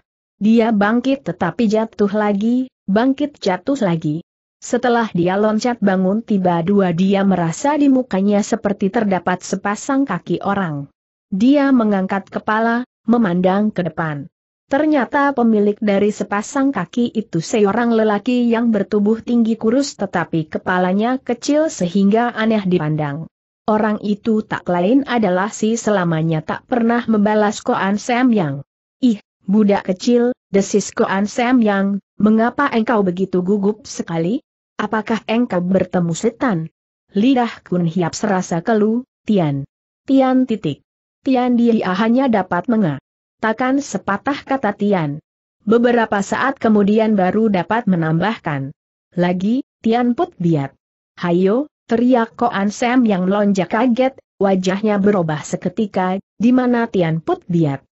Dia bangkit tetapi jatuh lagi, bangkit jatuh lagi. Setelah dia loncat bangun tiba dua dia merasa di mukanya seperti terdapat sepasang kaki orang. Dia mengangkat kepala, memandang ke depan. Ternyata pemilik dari sepasang kaki itu seorang lelaki yang bertubuh tinggi kurus tetapi kepalanya kecil sehingga aneh dipandang. Orang itu tak lain adalah si selamanya tak pernah membalas Koan Sam Yang. Budak kecil, desis Koan Sam Yang, mengapa engkau begitu gugup sekali? Apakah engkau bertemu setan? Lidah Kun Hiap serasa kelu, Tian. Tian titik. Tian dia hanya dapat menga. Takkan sepatah kata Tian. Beberapa saat kemudian baru dapat menambahkan. Lagi, Tian put biat. Hayo, teriak Koan Sam yang lonjak kaget, wajahnya berubah seketika, di mana Tian put biat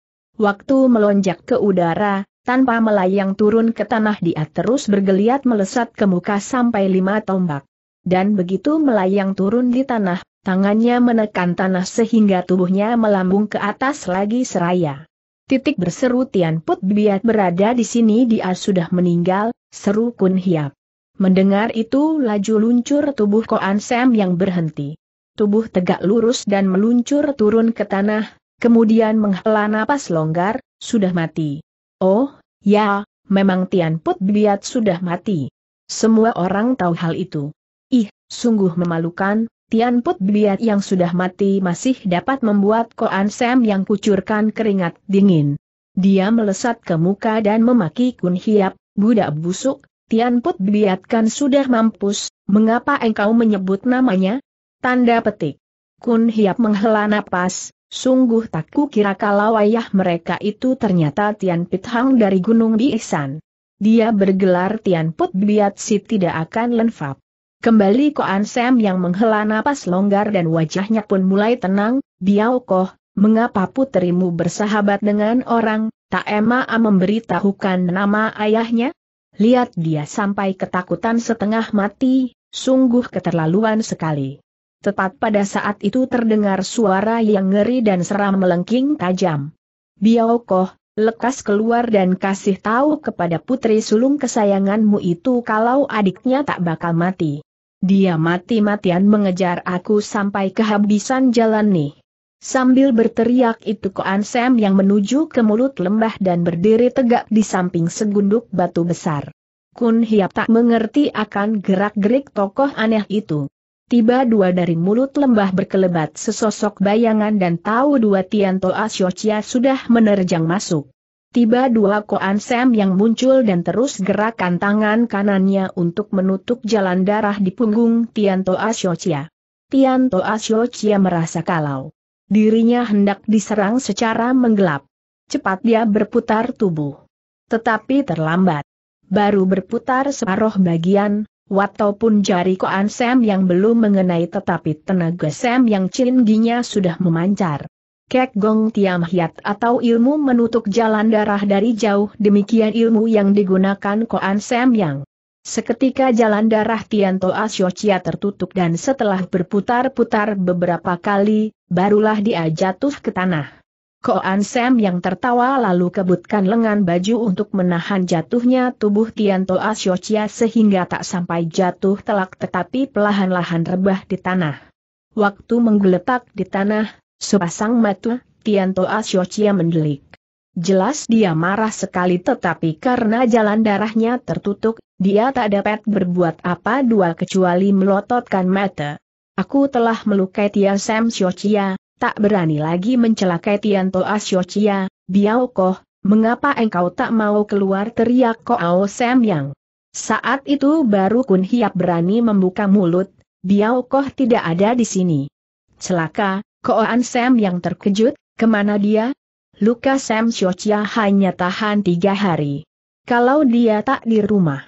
waktu melonjak ke udara, tanpa melayang turun ke tanah dia terus bergeliat melesat ke muka sampai lima tombak. Dan begitu melayang turun di tanah, tangannya menekan tanah sehingga tubuhnya melambung ke atas lagi seraya. Titik berseru Tian Put Biat berada di sini dia sudah meninggal, seru Kun Hiap. Mendengar itu laju luncur tubuh Koan Sam yang berhenti. Tubuh tegak lurus dan meluncur turun ke tanah, kemudian menghela napas longgar, sudah mati. Oh, ya, memang Tian Put Biat sudah mati. Semua orang tahu hal itu. Ih, sungguh memalukan, Tian Put Biat yang sudah mati masih dapat membuat Koan Sam yang kucurkan keringat dingin. Dia melesat ke muka dan memaki Kun Hiap, budak busuk, Tian Put Biat kan sudah mampus, mengapa engkau menyebut namanya? Tanda petik. Kun Hiap menghela napas, Sungguh tak kukira kalau ayah mereka itu ternyata Tian Hang dari Gunung Biisan. Dia bergelar Tian Put Biat Si tidak akan lenfap. Kembali Koan Sam yang menghela napas longgar dan wajahnya pun mulai tenang, Biao Koh, mengapa putrimu bersahabat dengan orang, tak emaa memberitahukan nama ayahnya? Lihat dia sampai ketakutan setengah mati, sungguh keterlaluan sekali tepat pada saat itu terdengar suara yang ngeri dan seram melengking tajam. Biao Koh, lekas keluar dan kasih tahu kepada putri sulung kesayanganmu itu kalau adiknya tak bakal mati. Dia mati-matian mengejar aku sampai kehabisan jalan nih. Sambil berteriak itu Koan Sam yang menuju ke mulut lembah dan berdiri tegak di samping segunduk batu besar. Kun Hiap tak mengerti akan gerak-gerik tokoh aneh itu tiba dua dari mulut lembah berkelebat sesosok bayangan dan tahu dua Tianto Asyocia sudah menerjang masuk. Tiba dua Koan Sam yang muncul dan terus gerakan tangan kanannya untuk menutup jalan darah di punggung Tianto Asyocia. Tianto Asyocia merasa kalau dirinya hendak diserang secara menggelap. Cepat dia berputar tubuh. Tetapi terlambat. Baru berputar separuh bagian, Wataupun jari koan Sam yang belum mengenai tetapi tenaga Sam yang cingginya sudah memancar. Kek Gong Tiam Hiat atau ilmu menutup jalan darah dari jauh demikian ilmu yang digunakan Koan Sam Yang. Seketika jalan darah Tianto Asyocia tertutup dan setelah berputar-putar beberapa kali, barulah dia jatuh ke tanah. Koan Sam yang tertawa lalu kebutkan lengan baju untuk menahan jatuhnya tubuh Tianto Asyocia sehingga tak sampai jatuh telak tetapi pelahan lahan rebah di tanah. Waktu menggeletak di tanah, sepasang mata, Tianto Asyocia mendelik. Jelas dia marah sekali tetapi karena jalan darahnya tertutup, dia tak dapat berbuat apa dua kecuali melototkan mata. Aku telah melukai Tian Sam tak berani lagi mencelakai Tianto Asyocia, Biao Koh, mengapa engkau tak mau keluar teriak Koao Sam Yang. Saat itu baru Kun Hiap berani membuka mulut, Biao Koh tidak ada di sini. Celaka, Koan Sam yang terkejut, kemana dia? Luka Sam Syocia hanya tahan tiga hari. Kalau dia tak di rumah.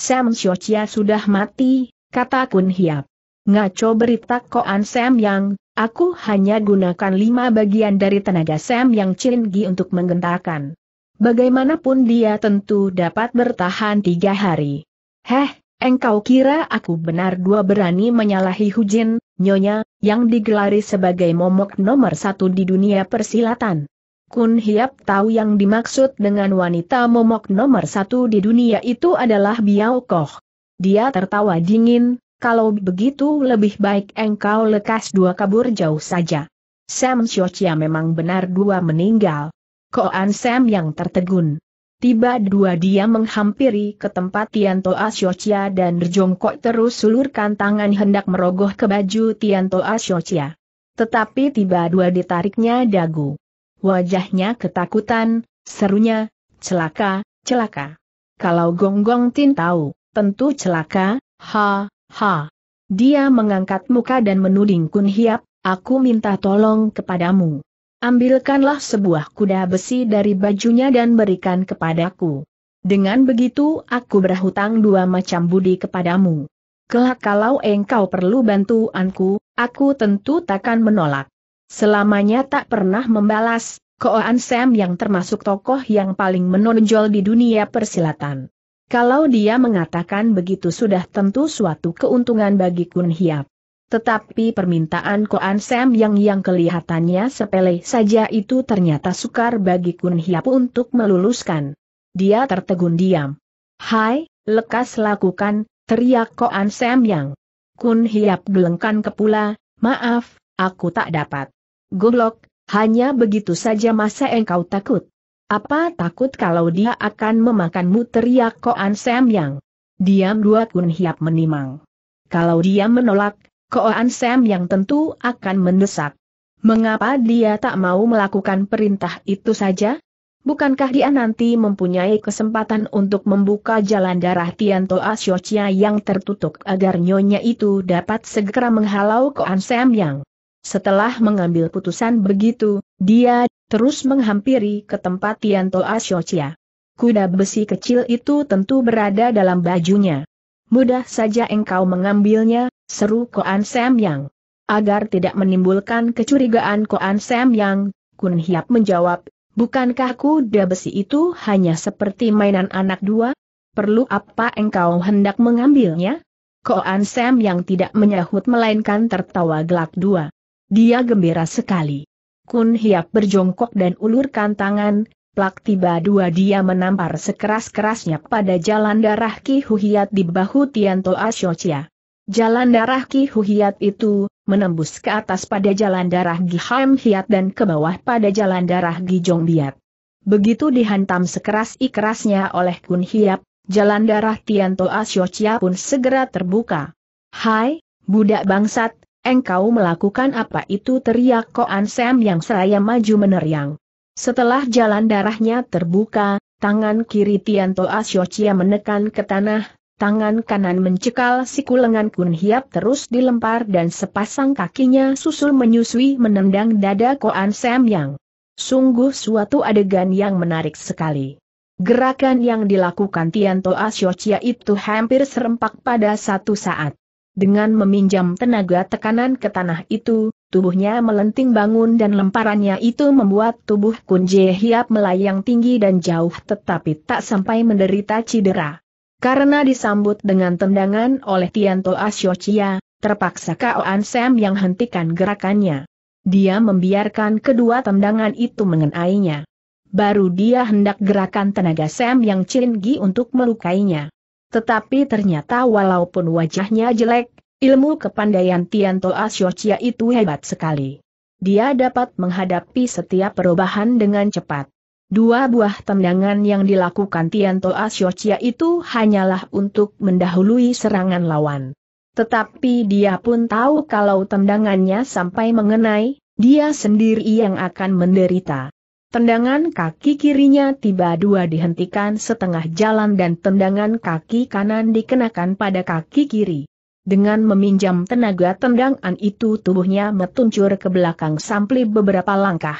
Sam Syocia sudah mati, kata Kun Hiap. Ngaco berita Koan Sam yang, Aku hanya gunakan lima bagian dari tenaga Sam yang cinggi untuk menggentarkan. Bagaimanapun dia tentu dapat bertahan tiga hari. Heh, engkau kira aku benar dua berani menyalahi Hujin, nyonya, yang digelari sebagai momok nomor satu di dunia persilatan. Kun Hiap tahu yang dimaksud dengan wanita momok nomor satu di dunia itu adalah Biao Koh. Dia tertawa dingin, kalau begitu lebih baik engkau lekas dua kabur jauh saja. Sam Shochia memang benar dua meninggal. Koan Sam yang tertegun. Tiba dua dia menghampiri ke tempat Tianto Shochia dan berjongkok terus sulurkan tangan hendak merogoh ke baju Tianto Shochia. Tetapi tiba dua ditariknya dagu. Wajahnya ketakutan, serunya, celaka, celaka. Kalau Gonggong Tin tahu, tentu celaka, ha, Ha! Dia mengangkat muka dan menuding Kun Hiap, aku minta tolong kepadamu. Ambilkanlah sebuah kuda besi dari bajunya dan berikan kepadaku. Dengan begitu aku berhutang dua macam budi kepadamu. Kelak kalau engkau perlu bantuanku, aku tentu takkan menolak. Selamanya tak pernah membalas, Koan Sam yang termasuk tokoh yang paling menonjol di dunia persilatan. Kalau dia mengatakan begitu sudah tentu suatu keuntungan bagi Kun Hiap. Tetapi permintaan Koan Sam yang yang kelihatannya sepele saja itu ternyata sukar bagi Kun Hiap untuk meluluskan. Dia tertegun diam. Hai, lekas lakukan, teriak Koan Sam yang. Kun Hiap gelengkan kepula, maaf, aku tak dapat. Goblok, hanya begitu saja masa engkau takut. Apa takut kalau dia akan memakanmu teriak Koan Sam Yang. Diam dua kun hiap menimang. Kalau dia menolak, Koan Sam Yang tentu akan mendesak. Mengapa dia tak mau melakukan perintah itu saja? Bukankah dia nanti mempunyai kesempatan untuk membuka jalan darah Tianto Asyocia yang tertutup agar nyonya itu dapat segera menghalau Koan Sam Yang? Setelah mengambil putusan begitu, dia terus menghampiri ke tempat Tianto Asyocia. Kuda besi kecil itu tentu berada dalam bajunya. Mudah saja engkau mengambilnya, seru Koan Sam Yang. Agar tidak menimbulkan kecurigaan Koan Sam Yang, Kun Hiap menjawab, bukankah kuda besi itu hanya seperti mainan anak dua? Perlu apa engkau hendak mengambilnya? Koan Sam yang tidak menyahut melainkan tertawa gelak dua. Dia gembira sekali. Kun Hiap berjongkok dan ulurkan tangan, plak tiba dua dia menampar sekeras-kerasnya pada jalan darah Ki Huhiat di bahu Tianto Asyocia. Jalan darah Ki Huhiat itu, menembus ke atas pada jalan darah Gi Hiat dan ke bawah pada jalan darah Gijong Jong Biat. Begitu dihantam sekeras-ikerasnya oleh Kun Hiap, jalan darah Tianto Asyocia pun segera terbuka. Hai, budak bangsat, Engkau melakukan apa itu teriak Koan Sam yang seraya maju meneriang. Setelah jalan darahnya terbuka, tangan kiri Tianto Asyochia menekan ke tanah, tangan kanan mencekal siku lengan Kun Hiap terus dilempar dan sepasang kakinya susul menyusui menendang dada Koan Sam yang. Sungguh suatu adegan yang menarik sekali. Gerakan yang dilakukan Tianto Asyocia itu hampir serempak pada satu saat. Dengan meminjam tenaga tekanan ke tanah itu, tubuhnya melenting bangun dan lemparannya itu membuat tubuh Kunje Hiap melayang tinggi dan jauh tetapi tak sampai menderita cedera. Karena disambut dengan tendangan oleh Tianto Asyocia, terpaksa Kaoan Sam yang hentikan gerakannya. Dia membiarkan kedua tendangan itu mengenainya. Baru dia hendak gerakan tenaga Sam yang Chin untuk melukainya. Tetapi ternyata walaupun wajahnya jelek, ilmu kepandaian Tianto Asyocia itu hebat sekali. Dia dapat menghadapi setiap perubahan dengan cepat. Dua buah tendangan yang dilakukan Tianto Asyocia itu hanyalah untuk mendahului serangan lawan. Tetapi dia pun tahu kalau tendangannya sampai mengenai, dia sendiri yang akan menderita. Tendangan kaki kirinya tiba dua dihentikan setengah jalan dan tendangan kaki kanan dikenakan pada kaki kiri. Dengan meminjam tenaga tendangan itu tubuhnya metuncur ke belakang sampai beberapa langkah.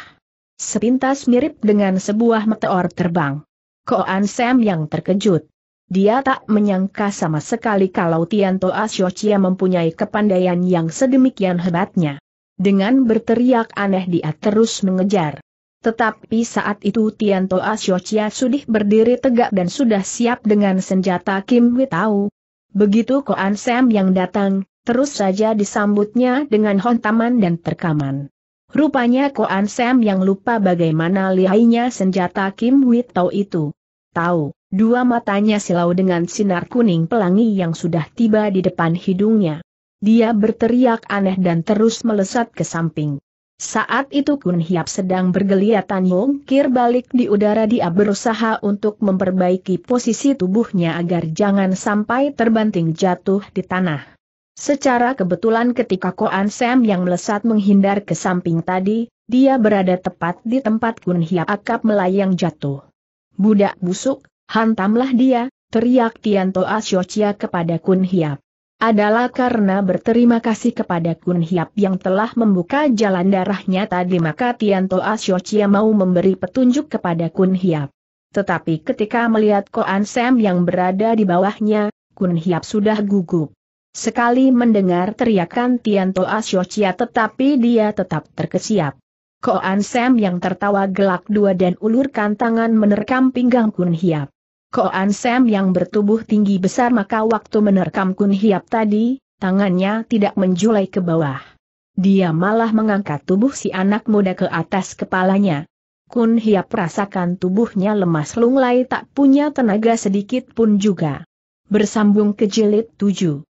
Sepintas mirip dengan sebuah meteor terbang. Koan Sam yang terkejut. Dia tak menyangka sama sekali kalau Tianto Asyochia mempunyai kepandaian yang sedemikian hebatnya. Dengan berteriak aneh dia terus mengejar. Tetapi saat itu Tianto Asyocia sudah berdiri tegak dan sudah siap dengan senjata Kim Witau. Begitu Koan Sam yang datang, terus saja disambutnya dengan hontaman dan terkaman. Rupanya Koan Sam yang lupa bagaimana lihainya senjata Kim Witau itu. Tahu, dua matanya silau dengan sinar kuning pelangi yang sudah tiba di depan hidungnya. Dia berteriak aneh dan terus melesat ke samping. Saat itu Kun Hiap sedang bergeliatan yongkir balik di udara dia berusaha untuk memperbaiki posisi tubuhnya agar jangan sampai terbanting jatuh di tanah. Secara kebetulan ketika Koan Sam yang melesat menghindar ke samping tadi, dia berada tepat di tempat Kun Hiap akap melayang jatuh. Budak busuk, hantamlah dia, teriak Tianto Asyocia kepada Kun Hiap adalah karena berterima kasih kepada Kun Hiap yang telah membuka jalan darahnya tadi maka Tianto Asyochia mau memberi petunjuk kepada Kun Hiap. Tetapi ketika melihat Koan Sam yang berada di bawahnya, Kun Hiap sudah gugup. Sekali mendengar teriakan Tianto Asyochia tetapi dia tetap terkesiap. Koan Sam yang tertawa gelak dua dan ulurkan tangan menerkam pinggang Kun Hiap. Koan Sam yang bertubuh tinggi besar maka waktu menerkam Kun Hiap tadi, tangannya tidak menjulai ke bawah. Dia malah mengangkat tubuh si anak muda ke atas kepalanya. Kun Hiap rasakan tubuhnya lemas lunglai tak punya tenaga sedikit pun juga. Bersambung ke jilid tujuh.